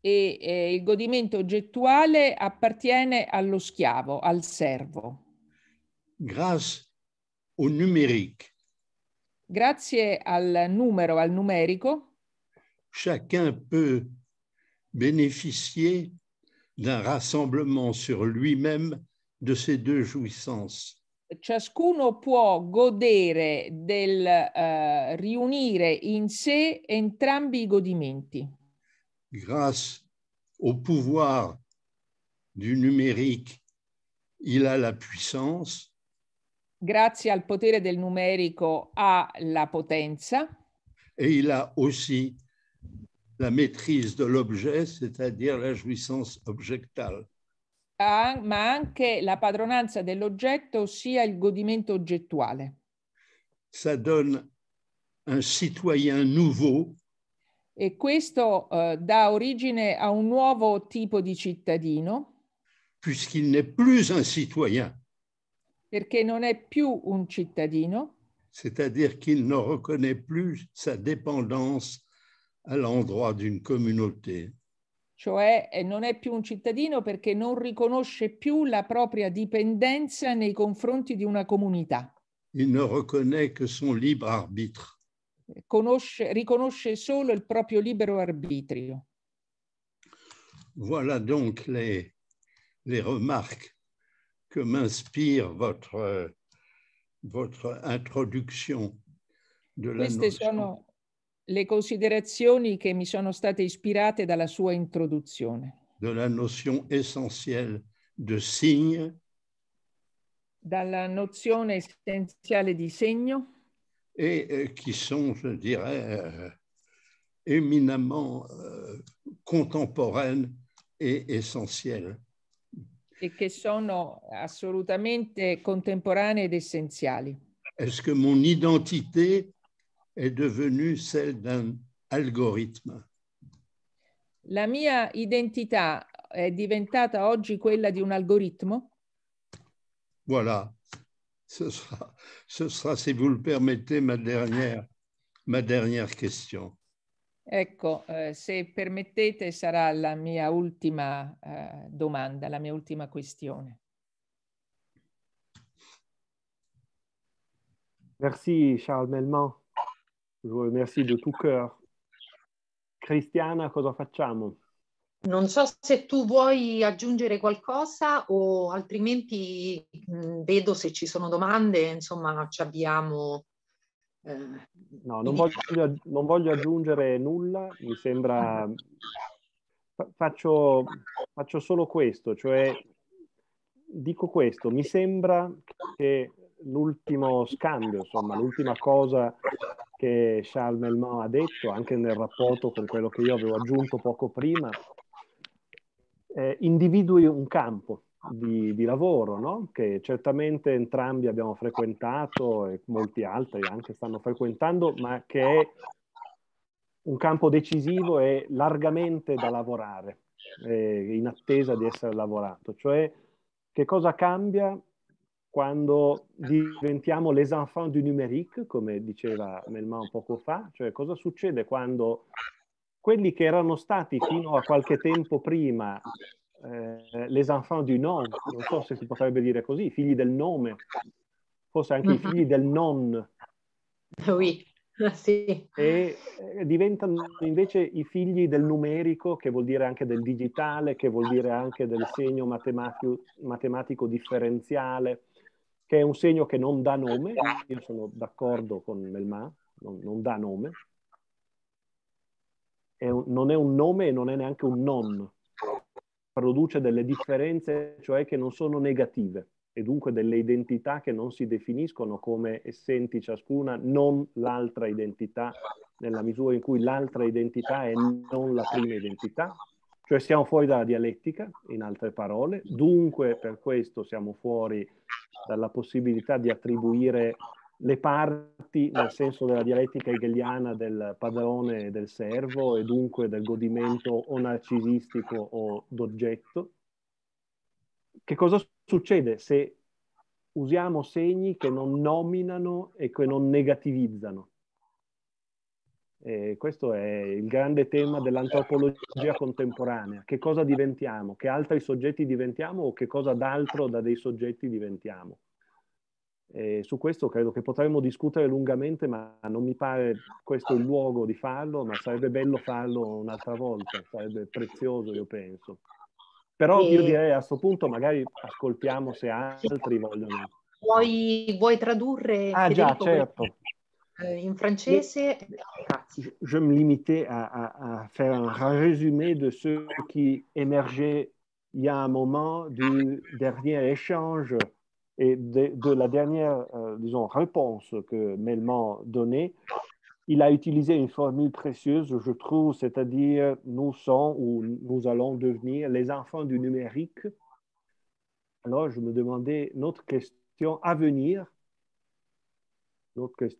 E eh, il godimento oggettuale appartiene allo schiavo, al servo. Grâce au numérique. Grazie al numero, al numerico. Chacun peut bénéficier d'un rassemblement sur lui-même de ces deux jouissances. Ciascuno può godere del eh, riunire in sé entrambi i godimenti. Grâce au pouvoir du numérique, il a la puissance. Grazie al potere del numerico ha la potenza. Et il a aussi la maîtrise de l'objet, c'est-à-dire la jouissance objectale. Ah, ma anche la padronanza dell'oggetto, ossia il godimento oggettuale. Ça donne un citoyen nouveau. Et questo donne eh, dà origine a un nouveau type de cittadino. Puisqu'il n'est plus un citoyen. Perché non è più un cittadino. C'est-à-dire qu'il ne reconnaît plus sa dépendance à l'endroit d'une communauté. Cioè e non è più un cittadino perché non riconosce più la propria dipendenza nei confronti di una comunità. Il ne reconnaît que son libre arbitre. Conosce, riconosce solo il proprio libero arbitrio. Voilà donc les, les remarques que m'inspire votre, votre introduction de la le considerazioni che mi sono state ispirate dalla sua introduzione. Dalla nozione essenziale di segno. E eh, che sono, je dirais, eh, éminemment eh, contemporaine e essentielle. E che sono assolutamente contemporanee ed essenziali. Est-ce que mon identità est devenue celle d'un algorithme La mia identità è diventata oggi quella di un algoritmo? Voilà, ce sera, ce sera si vous le permettez, ma dernière, ma dernière question. Ecco, eh, se permettete, sarà la mia ultima eh, domanda, la mia ultima questione. Merci Charles Melman. Je vous remercie de tout cœur. Cristiana, cosa facciamo? Non so se tu vuoi aggiungere qualcosa o altrimenti mh, mm, vedo se ci sono domande, insomma ci abbiamo... Eh, no, non voglio, non voglio, aggiungere nulla, mi sembra... Faccio, faccio solo questo, cioè dico questo, mi sembra che l'ultimo scambio, insomma l'ultima cosa che Charles Melmont ha detto, anche nel rapporto con quello che io avevo aggiunto poco prima, eh, individui un campo di, di lavoro no? che certamente entrambi abbiamo frequentato e molti altri anche stanno frequentando, ma che è un campo decisivo e largamente da lavorare, eh, in attesa di essere lavorato. Cioè, che cosa cambia quando diventiamo les enfants du numérique, come diceva Melman poco fa, cioè cosa succede quando quelli che erano stati fino a qualche tempo prima eh, les enfants du nom, non so se si potrebbe dire così, figli del nome, forse anche mm -hmm. i mm-hmm. figli del non. Oui. Sì. E eh, diventano invece i figli del numerico, che vuol dire anche del digitale, che vuol dire anche del segno matematico, matematico differenziale che è un segno che non dà nome, io esatto. sono d'accordo con Melma, non, non dà nome, è un, non è un nome e non è neanche un non, produce delle differenze, cioè che non sono negative e dunque delle identità che non si definiscono come essenti ciascuna, non l'altra identità, nella misura in cui l'altra identità è non la prima identità, cioè siamo fuori dalla dialettica, in altre parole, dunque per questo siamo fuori dalla possibilità di attribuire le parti nel senso della dialettica hegeliana del padrone e del servo e dunque del godimento o narcisistico o d'oggetto. Che cosa succede se usiamo segni che non nominano e che non negativizzano? Eh, questo è il grande tema dell'antropologia contemporanea. Che cosa diventiamo? Che altri soggetti diventiamo o che cosa d'altro da dei soggetti diventiamo? E eh, su questo credo che potremmo discutere lungamente, ma non mi pare questo il luogo di farlo, ma sarebbe bello farlo un'altra volta, sarebbe prezioso, io penso. Però e... io direi a questo punto magari ascoltiamo se altri vogliono. Vuoi, vuoi tradurre? Ah Federico, già, certo. Euh, je me limitais à, faire un résumé de ce qui émergeait il y a un moment du dernier échange et de, la dernière, euh, disons, réponse que Melman donnait. Il a utilisé une formule précieuse, je trouve, c'est-à-dire nous sommes ou nous allons devenir les enfants du numérique. Alors, je me demandais, notre question à venir,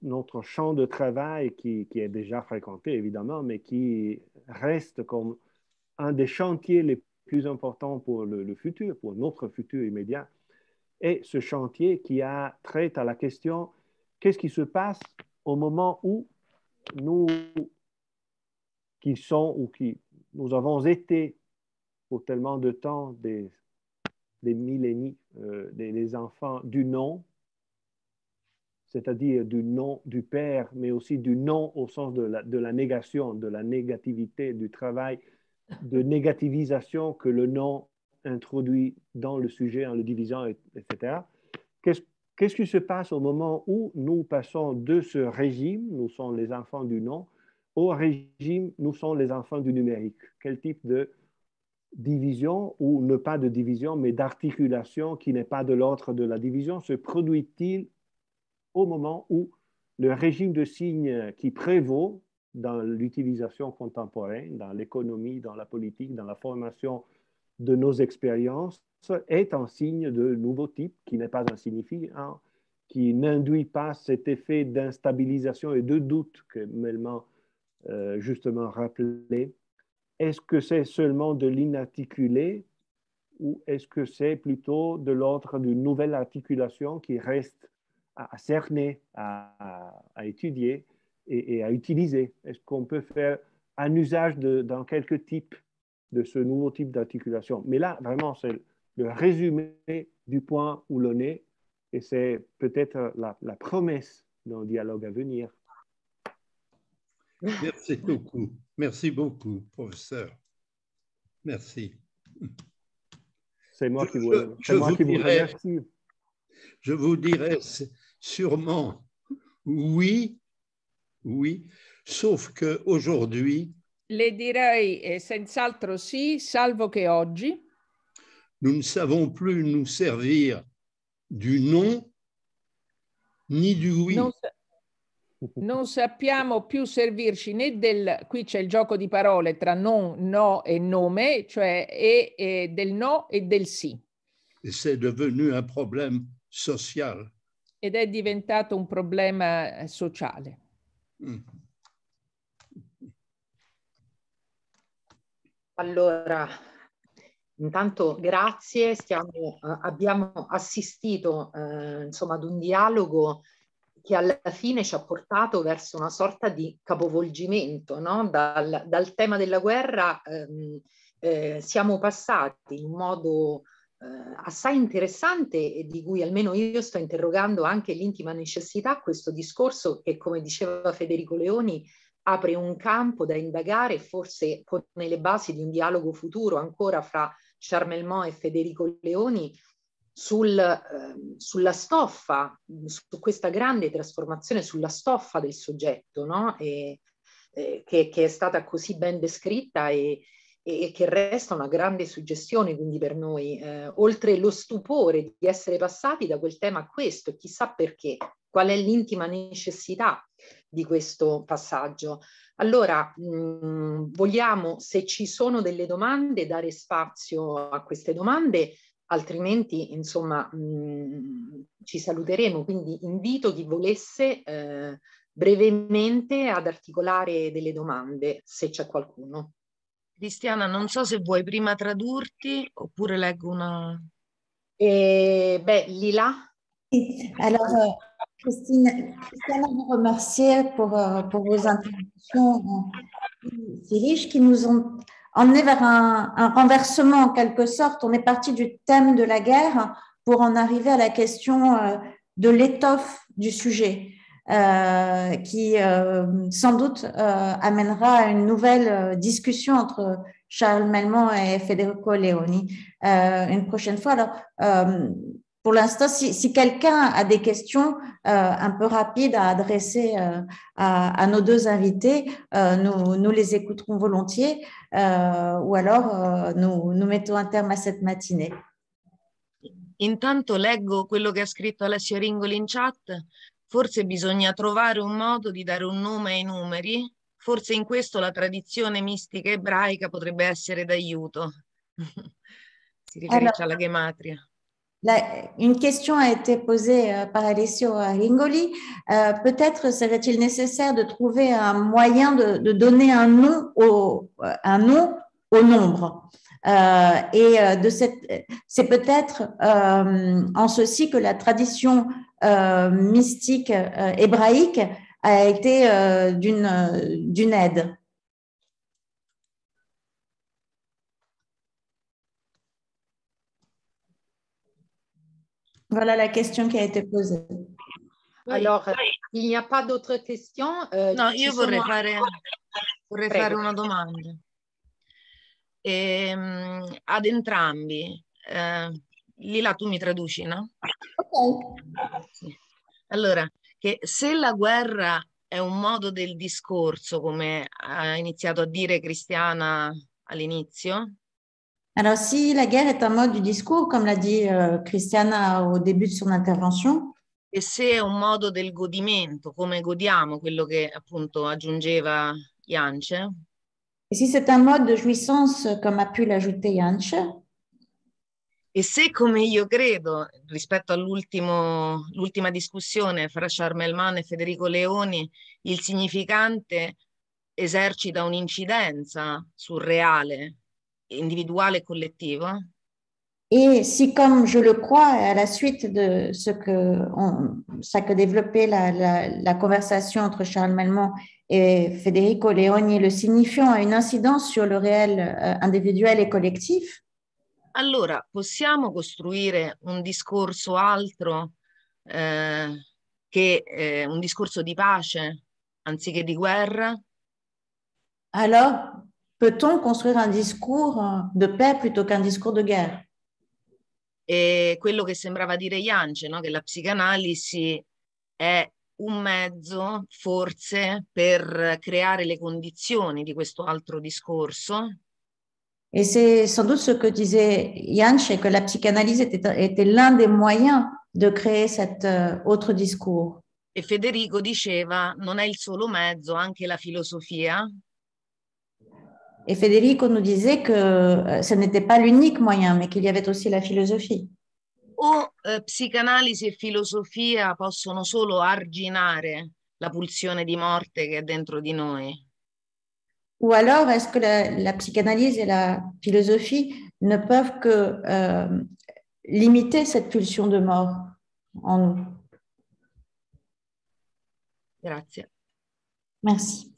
notre, champ de travail qui, est déjà fréquenté, évidemment, mais qui reste comme un des chantiers les plus importants pour le, futur, pour notre futur immédiat. est ce chantier qui a trait à la question qu'est-ce qui se passe au moment où nous qui sont ou qui nous avons été pour tellement de temps des, des millénies, euh, des, des, enfants du nom, c'est-à-dire du nom du Père, mais aussi du nom au sens de la, de la, négation, de la négativité, du travail de négativisation que le nom introduit dans le sujet en le divisant, etc. Qu'est-ce qui se passe au moment où nous passons de ce régime, nous sommes les enfants du nom, au régime, nous sommes les enfants du numérique Quel type de division ou ne pas de division, mais d'articulation qui n'est pas de l'ordre de la division se produit-il au moment où le régime de signes qui prévaut dans l'utilisation contemporaine, dans l'économie, dans la politique, dans la formation de nos expériences, est un signe de nouveau type qui n'est pas insignifiant, qui n'induit pas cet effet d'instabilisation et de doute que Melman euh, justement rappelait. Est-ce que c'est seulement de l'inarticulé ou est-ce que c'est plutôt de l'ordre d'une nouvelle articulation qui reste à, cerner, à, étudier et, à utiliser. Est-ce qu'on peut faire un usage de, dans quelques types de ce nouveau type d'articulation Mais là, vraiment, c'est le résumé du point où l'on est et c'est peut-être la, promesse d'un dialogue à venir. Merci beaucoup. Merci beaucoup, professeur. Merci. C'est moi qui vous, vous remercie. Je vous dirais sûrement oui, oui, sauf que aujourd'hui. Le direi eh, senz'altro sì, salvo che oggi. Nous ne savons plus nous servir du non ni du oui. Non, non sappiamo più servirci né del, qui c'è il gioco di parole tra non, no e nome, cioè e, e del no e del sì. C'est devenu un problème sociale. Ed è diventato un problema eh, sociale. Mm. Allora, intanto grazie, Stiamo, eh, abbiamo assistito eh, insomma, ad un dialogo che alla fine ci ha portato verso una sorta di capovolgimento, no? dal, dal, tema della guerra ehm, eh, siamo passati in modo eh, assai interessante e di cui almeno io sto interrogando anche l'intima necessità, questo discorso che come diceva Federico Leoni apre un campo da indagare, forse pone le basi di un dialogo futuro ancora fra Charmelmo e Federico Leoni sul, eh, sulla stoffa, su questa grande trasformazione sulla stoffa del soggetto, no? e, eh, che, che, è stata così ben descritta e, e, che resta una grande suggestione quindi per noi, eh, oltre lo stupore di essere passati da quel tema a questo e chissà perché, qual è l'intima necessità di questo passaggio. Allora, mh, mm, vogliamo, se ci sono delle domande, dare spazio a queste domande, altrimenti, insomma, mh, mm, ci saluteremo. Quindi invito chi volesse eh, brevemente ad articolare delle domande, se c'è qualcuno. Cristiana, non so se vuoi prima tradurti oppure leggo una... Et, ben, Lila Alors, Christine, je vous remercier euh, pour, vos interventions si riches qui nous ont emmené vers un, renversement en quelque sorte. On est parti du thème de la guerre pour en arriver à la question euh, de l'étoffe du sujet. Euh, qui euh, sans doute euh, amènera à une nouvelle discussion entre Charles Melmont et Federico Leoni une prochaine fois. Alors, pour l'instant, si, quelqu'un a des questions un peu rapides à adresser à, à, nos deux invités, nous, nous, les écouterons volontiers ou alors nous, nous mettons un terme à cette matinée. Intanto leggo quello che ha scritto Alessio Ringoli in chat. Forse bisogna trouver un modo di dare un nome ai numeri, forse in questo la tradizione mystique ebraica potrebbe essere d'aiuto. [laughs] si riferisce alla gematria. La, une question a été posée euh, par Alessio Ringoli. Euh, peut-être serait-il nécessaire de trouver un moyen de, donner un nom au, un nom au nombre. Euh, et de cette, c'est peut-être en ceci que la tradition euh, mystique euh, hébraïque a été euh, d'une aide. Voilà la question qui a été posée. Alors, il n'y a pas d'autres questions Non, je voudrais faire une fare, vorrei Lila, tu mi traduci, no? Ok. Sì. Allora, che se la guerra è un modo del discorso, come ha iniziato a dire Cristiana all'inizio. Allora, si la guerra è un modo di discorso, come l'ha detto euh, Cristiana au début de son intervention, e se è un modo del godimento, come godiamo quello che appunto aggiungeva Yance. E se è un modo di jouissance, come ha pu l'ajouter Yance, e se, come io credo, rispetto all'ultima discussione fra Charles Melman e Federico Leoni, il significante esercita un'incidenza sul reale, individuale e collettivo? E se come je le crois, à la suite de ce que on, ça que développait la, la, la, conversation entre Charles Melmont et Federico Leoni, le signifiant a une incidence sur le réel euh, individuel et collectif, allora, possiamo costruire un discorso altro eh, che eh, un discorso di pace anziché di guerra? Allora, peut-on construire un di de piuttosto che un discorso di guerra? E quello che sembrava dire Iance, no? che la psicanalisi è un mezzo forse per creare le condizioni di questo altro discorso, Et c'est sans doute ce que disait Yann, c'est que la psychanalyse était, l'un des moyens de créer cet euh, autre discours. Et Federico diceva, non è il solo mezzo, anche la filosofia. Et Federico nous disait que euh, ce n'était pas l'unique moyen, mais qu'il y avait aussi la philosophie. O euh, psychanalyse et e filosofia possono solo arginare la pulsione di morte che è dentro di noi. Ou alors, est-ce que la, psychanalyse et la philosophie ne peuvent que euh, limiter cette pulsion de mort en nous Merci. Merci.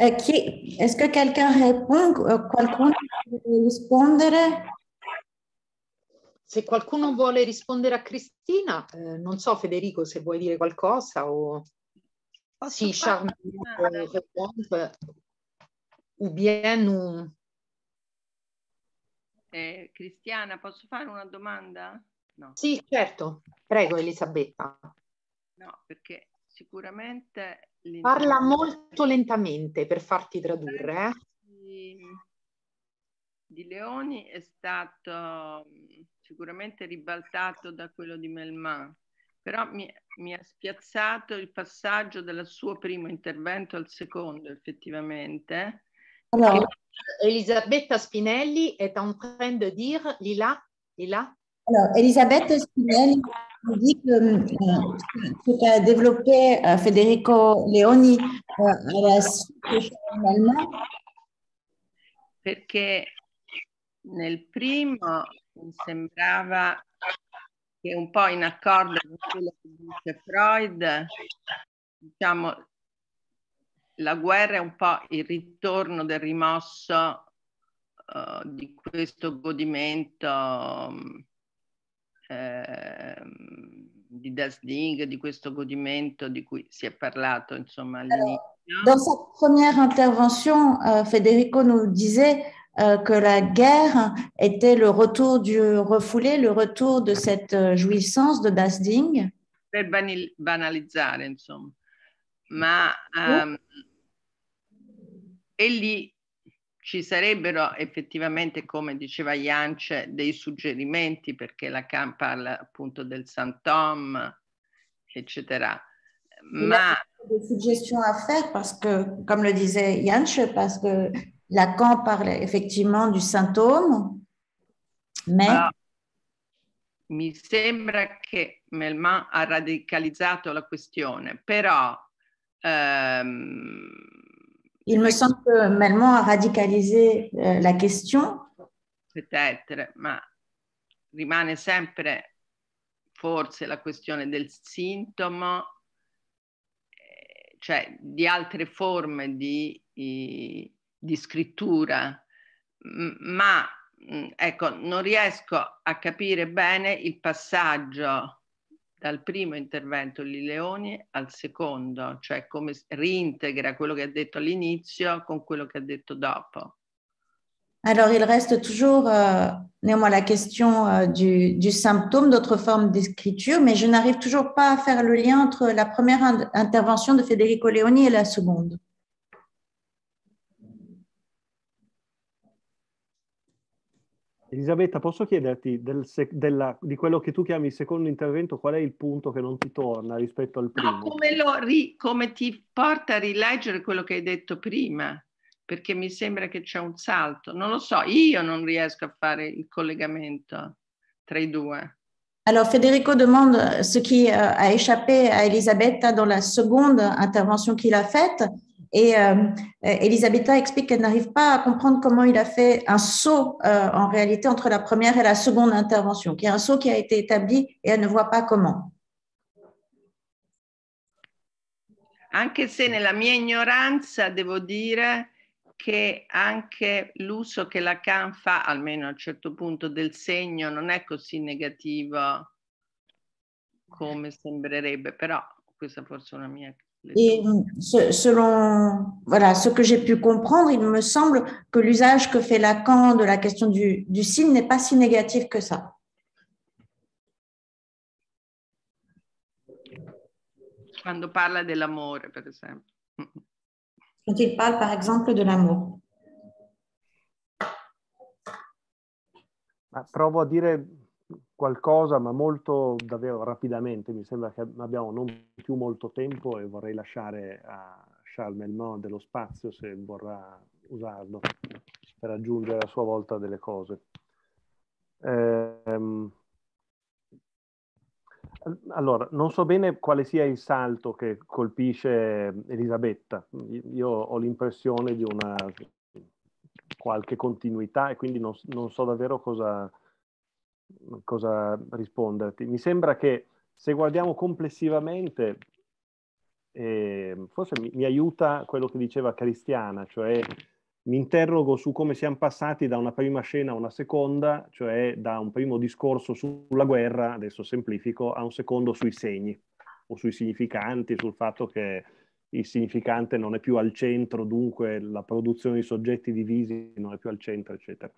Chi, est-ce que quelqu'un répond? Euh, qualcuno vuole rispondere? Se qualcuno vuole rispondere a Cristina, eh, non so Federico se vuoi dire qualcosa o... Posso sì, Charles, ou bien Eh, Cristiana, posso fare una domanda? No. Sì, certo. Prego Elisabetta. No, perché sicuramente lentamente. Parla molto lentamente per farti tradurre. Eh? Di Leoni è stato mm, sicuramente ribaltato da quello di Melman, però mi, mi ha spiazzato il passaggio dal suo primo intervento al secondo effettivamente. Allora. Elisabetta Spinelli è en train de dire, Lila, Lila. Alors, Elisabetta Spinelli On dit que ce euh, qu'a développé euh, Federico Leoni euh, à la suite Perché nel primo mi sembrava che un po' in accordo con quello che dice Freud, diciamo, la guerra è un po' il ritorno del rimosso uh, di questo godimento um, Ehm, de Dasding, di questo godimento di cui si è eh, Dans sa première intervention, euh, Federico nous disait euh, que la guerre était le retour du refoulé, le retour de cette euh, jouissance de Dasding. Per banalizzare, insomma. Ma um, Ci sarebbero effettivamente, come diceva Jance, dei suggerimenti perché Lacan parla appunto del symptôme, eccetera. Ma... Des suggestions à faire parce que, comme le disait Janche, parce que Lacan parle effectivement du symptôme, mais... Ah, mi sembra che Melman ha radicalizzato la questione, però ehm, il me semble que Melman a radicalisé euh, la question. Peut-être, ma rimane sempre forse la questione del sintomo, eh, cioè di altre forme di, di scrittura, ma mm, ecco, non riesco a capire bene il passaggio dal primo intervento di Leoni al secondo, cioè come reintegra quello che ha detto all'inizio con quello che ha detto dopo. Alors, il reste toujours euh, néanmoins la question euh, du, du, symptôme, d'autres formes d'écriture, mais je n'arrive toujours pas à faire le lien entre la première intervention de Federico Leoni et la seconde. Elisabetta, posso chiederti del sec- della, di quello che tu chiami il secondo intervento, qual è il punto che non ti torna rispetto al primo? No, come, ri- come ti porta a rileggere quello che hai detto prima? Perché mi sembra che c'è un salto. Non lo so, io non riesco a fare il collegamento tra i due. Alors Federico demande eh, ce qui eh, a échappé à Elisabetta dans la seconde intervention qu'il a faite. Et euh, euh, Elisabetta explique qu'elle n'arrive pas à comprendre comment il a fait un saut euh, en réalité entre la première et la seconde intervention, qui est un saut qui a été établi et elle ne voit pas comment. anche se nella mia ignoranza devo dire che anche l'uso che Lacan fa, almeno a un certo punto, del segno non è così negativo come sembrerebbe, però questa forse è una mia Et selon voilà, ce que j'ai pu comprendre, il me semble que l'usage que fait Lacan de la question du, du signe n'est pas si négatif que ça. Quand parle de l'amour, par exemple. Quand il parle, par exemple, de l'amour. Provo a dire qualcosa, ma molto davvero rapidamente. Mi sembra che abbiamo non più molto tempo e vorrei lasciare a Charles Melmont dello spazio se vorrà usarlo per aggiungere a sua volta delle cose. Ehm, allora, non so bene quale sia il salto che colpisce Elisabetta. Io ho l'impressione di una qualche continuità e quindi non, non so davvero cosa, cosa risponderti. Mi sembra che se guardiamo complessivamente, eh, forse mi, mi, aiuta quello che diceva Cristiana, cioè mi interrogo su come siamo passati da una prima scena a una seconda, cioè da un primo discorso sulla guerra, adesso semplifico, a un secondo sui segni o sui significanti, sul fatto che il significante non è più al centro, dunque la produzione di soggetti divisi non è più al centro, eccetera.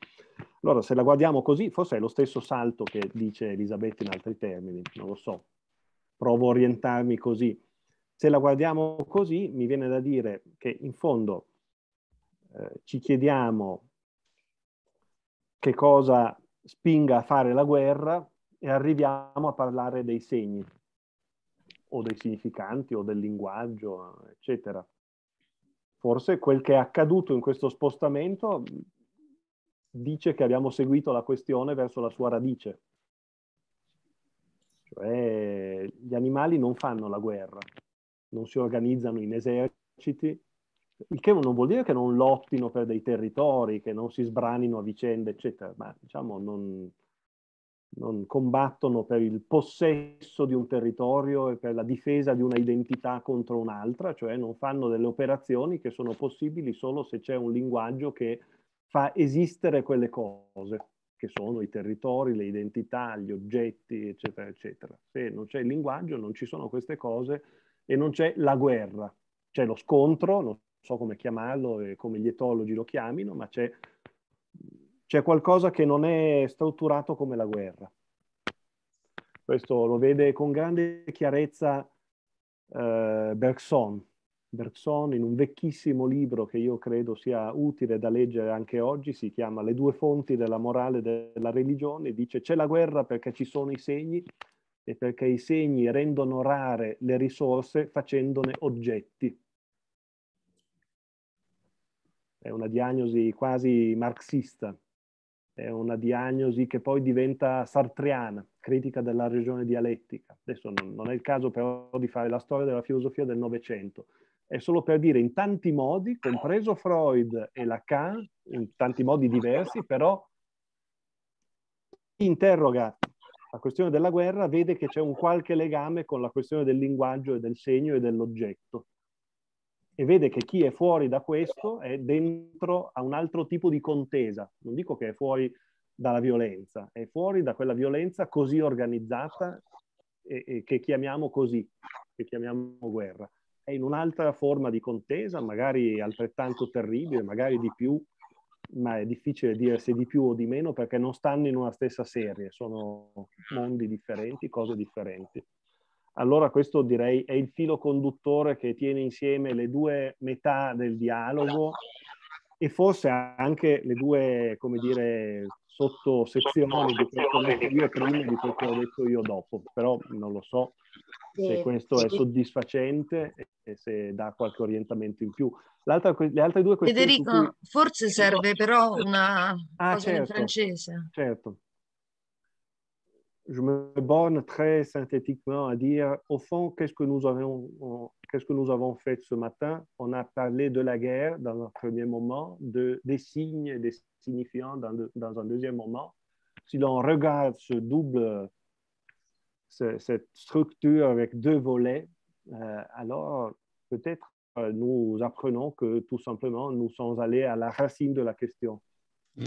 Allora, se la guardiamo così, forse è lo stesso salto che dice Elisabetta in altri termini, non lo so, provo a orientarmi così. Se la guardiamo così, mi viene da dire che in fondo eh, ci chiediamo che cosa spinga a fare la guerra e arriviamo a parlare dei segni o dei significanti o del linguaggio, eccetera. Forse quel che è accaduto in questo spostamento dice che abbiamo seguito la questione verso la sua radice. Cioè gli animali non fanno la guerra, non si organizzano in eserciti, il che non vuol dire che non lottino per dei territori, che non si sbranino a vicenda, eccetera, ma diciamo non, non combattono per il possesso di un territorio e per la difesa di una identità contro un'altra, cioè non fanno delle operazioni che sono possibili solo se c'è un linguaggio che fa esistere quelle cose, che sono i territori, le identità, gli oggetti, eccetera, eccetera. Se non c'è il linguaggio non ci sono queste cose e non c'è la guerra, c'è lo scontro, non so come chiamarlo e come gli etologi lo chiamino, ma c'è c'è qualcosa che non è strutturato come la guerra. Questo lo vede con grande chiarezza eh, Bergson. Bergson in un vecchissimo libro che io credo sia utile da leggere anche oggi, si chiama Le due fonti della morale della religione, dice c'è la guerra perché ci sono i segni e perché i segni rendono rare le risorse facendone oggetti. È una diagnosi quasi marxista è una diagnosi che poi diventa sartriana, critica della regione dialettica. Adesso non è il caso però di fare la storia della filosofia del Novecento, è solo per dire in tanti modi, compreso Freud e Lacan, in tanti modi diversi, però interroga la questione della guerra, vede che c'è un qualche legame con la questione del linguaggio e del segno e dell'oggetto e vede che chi è fuori da questo è dentro a un altro tipo di contesa. Non dico che è fuori dalla violenza, è fuori da quella violenza così organizzata e, e che chiamiamo così, che chiamiamo guerra. È in un'altra forma di contesa, magari altrettanto terribile, magari di più, ma è difficile dire se di più o di meno perché non stanno in una stessa serie, sono mondi differenti, cose differenti allora questo direi è il filo conduttore che tiene insieme le due metà del dialogo e forse anche le due, come dire, sottosezioni di quello che ho detto io prima e di quello che ho detto io dopo, però non lo so se questo è soddisfacente e se dà qualche orientamento in più. L'altra, le altre due questioni... Federico, cui... forse serve però una ah, cosa certo, in francese. Certo, je me borne très synthétiquement à dire, au fond, qu'est-ce que nous avons, qu'est-ce que nous avons fait ce matin On a parlé de la guerre dans un premier moment, de, des signes des signifiants dans, un deuxième moment. Si l'on regarde ce double, cette structure avec deux volets, euh, alors peut-être euh, nous apprenons que tout simplement, nous sommes allés à la racine de la question. Mmh.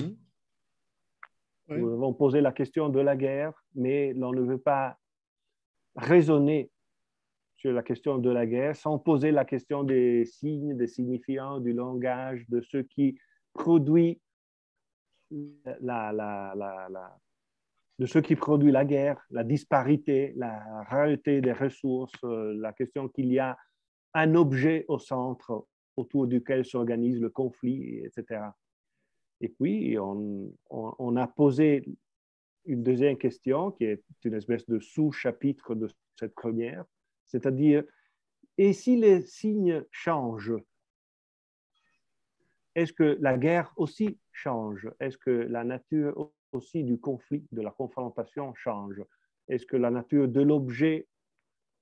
Nous avons euh, posé la question de la guerre, mais l'on ne veut pas raisonner sur la question de la guerre sans poser la question des signes, des signifiants, du langage, de ce qui produit la, de ce qui produit la guerre, la disparité, la rareté des ressources, euh, la question qu'il y a un objet au centre autour duquel s'organise le conflit, etc. Et puis, on, a posé une deuxième question qui est une espèce de sous-chapitre de cette première, c'est-à-dire, et si les signes changent, est-ce que la guerre aussi change Est-ce que la nature aussi du conflit, de la confrontation change Est-ce que la nature de l'objet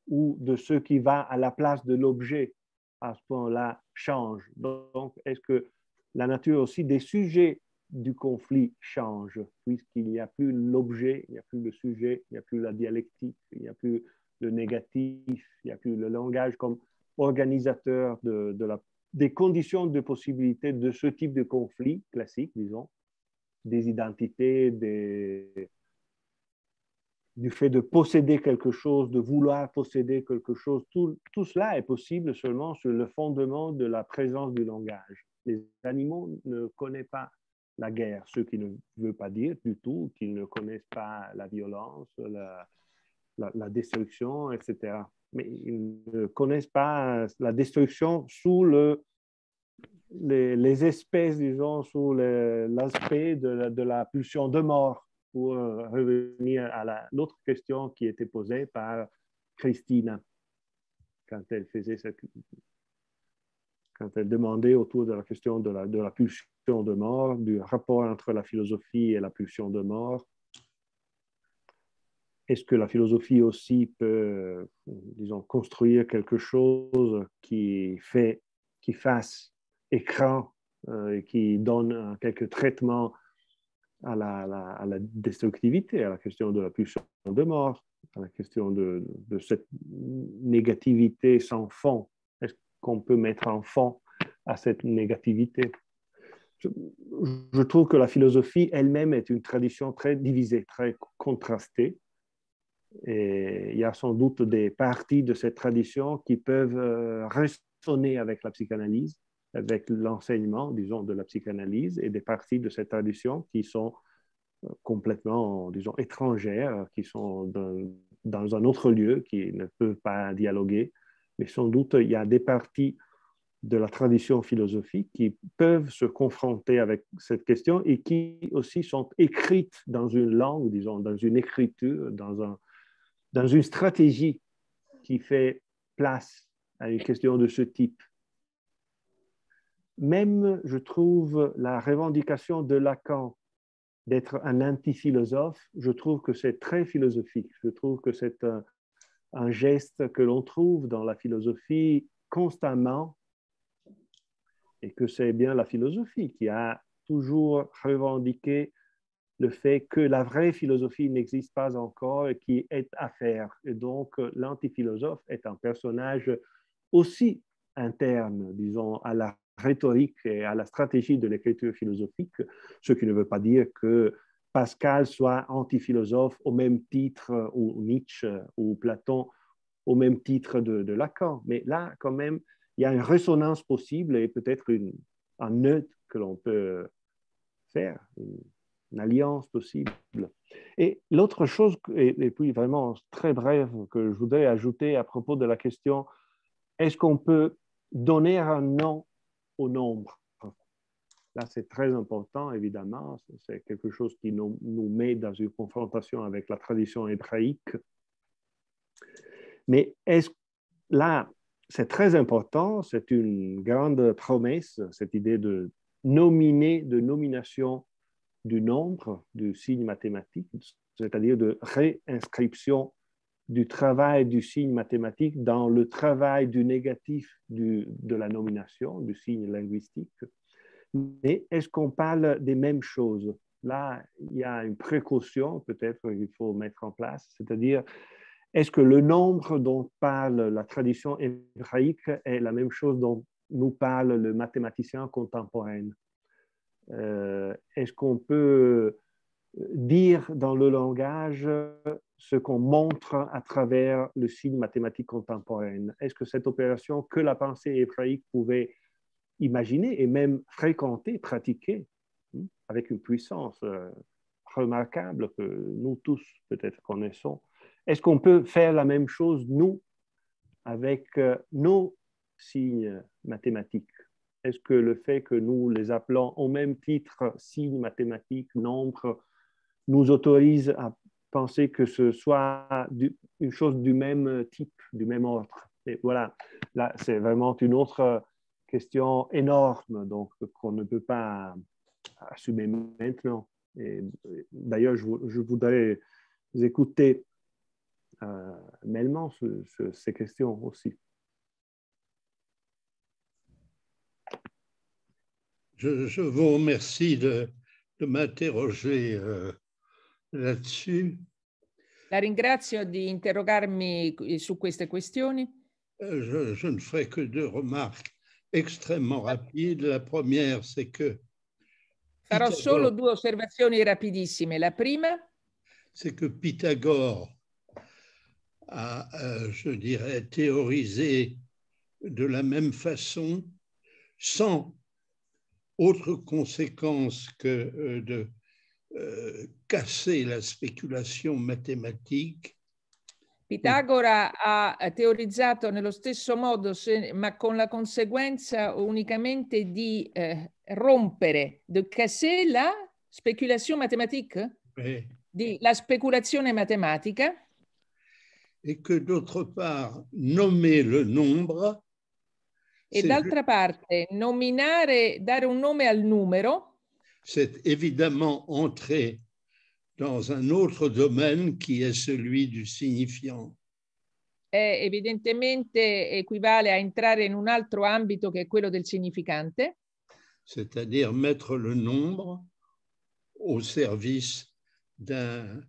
ou de ce qui va à la place de l'objet à ce point-là change Donc, est-ce que la nature aussi des sujets du conflit change, puisqu'il n'y a plus l'objet, il n'y a plus le sujet, il n'y a plus la dialectique, il n'y a plus le négatif, il n'y a plus le langage comme organisateur de, des conditions de possibilité de ce type de conflit classique, disons, des identités, du fait de posséder quelque chose, de vouloir posséder quelque chose. Tout, tout cela est possible seulement sur le fondement de la présence du langage les animaux ne connaissent pas la guerre, ce qui ne veut pas dire du tout qu'ils ne connaissent pas la violence, la, destruction, etc. Mais ils ne connaissent pas la destruction sous les, espèces, disons, sous l'aspect de, la pulsion de mort, pour euh, revenir à l'autre question qui était posée par Christine quand elle faisait cette quand elle demandait autour de la question de la, de la pulsion de mort, du rapport entre la philosophie et la pulsion de mort. Est-ce que la philosophie aussi peut, disons, construire quelque chose qui fait, qui fasse écran, euh, qui donne quelques traitements à la, la, à la, destructivité, à la question de la pulsion de mort, à la question de, de cette négativité sans fond qu'on peut mettre en fond à cette négativité. Je, trouve que la philosophie elle-même est une tradition très divisée, très contrastée. Et il y a sans doute des parties de cette tradition qui peuvent euh, résonner avec la psychanalyse, avec l'enseignement, disons, de la psychanalyse, et des parties de cette tradition qui sont euh, complètement, disons, étrangères, qui sont dans un autre lieu, qui ne peuvent pas dialoguer mais sans doute il y a des parties de la tradition philosophique qui peuvent se confronter avec cette question et qui aussi sont écrites dans une langue, disons, dans une écriture, dans, un, dans une stratégie qui fait place à une question de ce type. Même, je trouve, la revendication de Lacan d'être un anti-philosophe, je trouve que c'est très philosophique. Je trouve que c'est un geste que l'on trouve dans la philosophie constamment et que c'est bien la philosophie qui a toujours revendiqué le fait que la vraie philosophie n'existe pas encore et qui est à faire. Et donc, l'antiphilosophe est un personnage aussi interne, disons, à la rhétorique et à la stratégie de l'écriture philosophique, ce qui ne veut pas dire que Pascal soit anti-philosophe au même titre, euh, ou Nietzsche, euh, ou Platon, au même titre de, Lacan. Mais là, quand même, il y a une résonance possible et peut-être un nœud que l'on peut faire, une, alliance possible. Et l'autre chose, et, puis vraiment très brève, que je voudrais ajouter à propos de la question, est-ce qu'on peut donner un nom au nombre Là, c'est très important, évidemment. C'est quelque chose qui nous, met dans une confrontation avec la tradition hébraïque. Mais là, c'est très important, c'est une grande promesse, cette idée de nominer, de nomination du nombre, du signe mathématique, c'est-à-dire de réinscription du travail du signe mathématique dans le travail du négatif de la nomination, du signe linguistique. Mais est-ce qu'on parle des mêmes choses Là, il y a une précaution peut-être qu'il faut mettre en place, c'est-à-dire est-ce que le nombre dont parle la tradition hébraïque est la même chose dont nous parle le mathématicien contemporain euh, Est-ce qu'on peut dire dans le langage ce qu'on montre à travers le signe mathématique contemporain Est-ce que cette opération que la pensée hébraïque pouvait imaginer et même fréquenter, pratiquer hein, avec une puissance euh, remarquable que nous tous peut-être connaissons. Est-ce qu'on peut faire la même chose, nous, avec euh, nos signes mathématiques Est-ce que le fait que nous les appelons au même titre signes mathématiques, nombres, nous autorise à penser que ce soit une chose du même type, du même ordre et voilà, là, c'est vraiment une autre question énorme donc qu'on ne peut pas assumer maintenant. Et, d'ailleurs, je, voudrais écouter euh, mêlement ces questions aussi. Je, vous remercie de, m'interroger euh, là-dessus. La ringrazio di interrogarmi su queste questioni. Euh, je, je ne ferai que deux remarques extrêmement rapide. La première, c'est que... Farò solo due osservazioni rapidissime. La prima... C'est que Pythagore a, euh, je dirais, théorisé de la même façon, sans autre conséquence que euh, de euh, casser la spéculation mathématique Pitagora ha eh, teorizzato nello stesso modo, se, ma con la conseguenza unicamente di eh, rompere de casser la speculazione mathématique, eh. di, la speculazione matematica. E che d'autre part, nommer le nombre. E d'altra parte, nominare, dare un nome al numero. C'est évidemment entrer dans un autre domaine qui est celui du signifiant. È evidentemente equivale a entrare in un altro ambito che è quello del significante. C'est-à-dire mettre le nombre au service d'un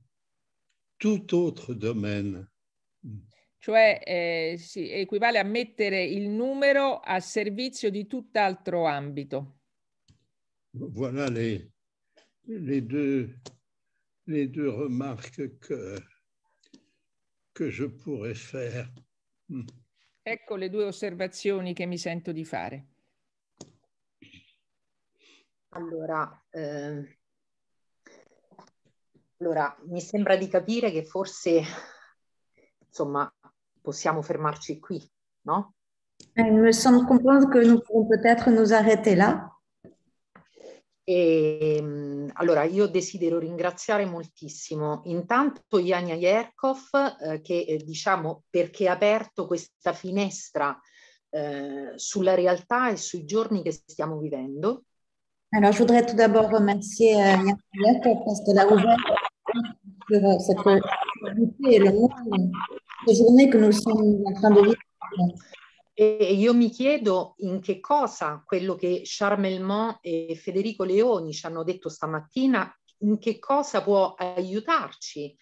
tout autre domaine. Cioè eh, sì, equivale a mettere il numero a servizio di tutt'altro ambito. Voilà les, les deux les deux remarques que, que je pourrais faire. Ecco le due osservazioni che mi sento di fare. Allora, eh, allora mi sembra di capire che forse, insomma, possiamo fermarci qui, no? Eh, me semble comprendre che nous possiamo peut-être nous arrêter là. E, ehm, allora, io desidero ringraziare moltissimo intanto Iania Yerkov, eh, che eh, diciamo perché ha aperto questa finestra eh, sulla realtà e sui giorni che stiamo vivendo. Allora, io vorrei tout d'abord remercier Iania eh, Yerkov parce qu'elle a ouvert sur euh, cette euh, et le monde, che noi siamo in train di vivere. E io mi chiedo in che cosa quello che Charmelmont e Federico Leoni ci hanno detto stamattina, in che cosa può aiutarci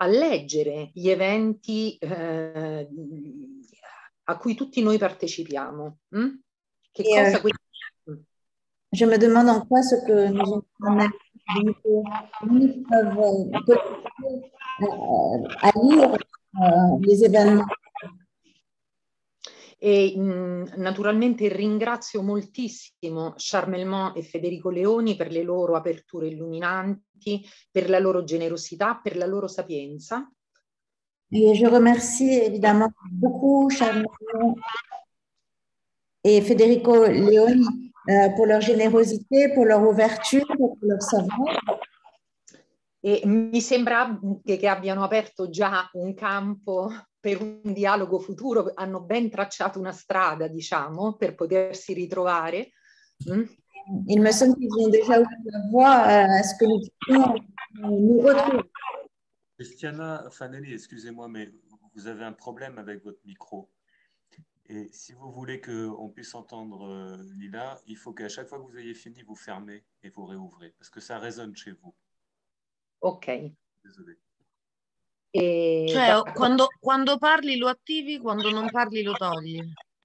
a leggere gli eventi eh, a cui tutti noi partecipiamo. Mm? Che et eh. cosa euh, Je me demande en quoi ce que nous avons euh, peuvent euh, euh, à lire euh, les événements e mh, mhmm, naturalmente ringrazio moltissimo Charmelmont e Federico Leoni per le loro aperture illuminanti, per la loro generosità, per la loro sapienza. E je remercie évidemment beaucoup Charmelmont et Federico Leoni euh, pour leur générosité, pour leur ouverture, pour leur savoir. E mi sembra che abbiano aperto già un campo per un dialogo futuro, hanno ben tracciato una strada, diciamo, per potersi ritrovare. Mm? Il me semble qu'ils ont déjà ouvert la voie euh, à ce que nous puissions euh, Christiana Fanelli, excusez-moi, mais vous avez un problème avec votre micro. Et si vous voulez qu'on puisse entendre euh, Lila, il faut qu'à chaque fois que vous ayez fini, vous fermez et vous réouvrez, parce que ça résonne chez vous. Ok. E cioè, da... quando, quando, parli lo attivi, quando non parli lo togli.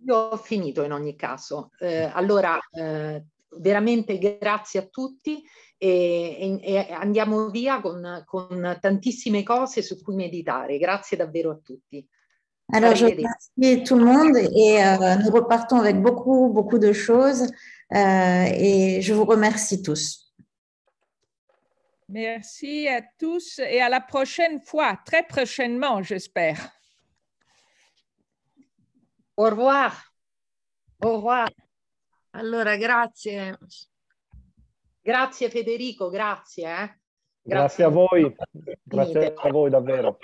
Io ho finito in ogni caso. Eh, allora, eh, veramente grazie a tutti e, e, e andiamo via con, con, tantissime cose su cui meditare. Grazie davvero a tutti. Alors, je remercie tout le monde et euh, nous repartons avec beaucoup, beaucoup de choses euh, et je vous remercie tous. Merci à tous et à la prochaine fois, très prochainement, j'espère. Au revoir. Au revoir. Allora, grazie. Grazie Federico, grazie. à eh. grazie a voi, grazie a voi davvero.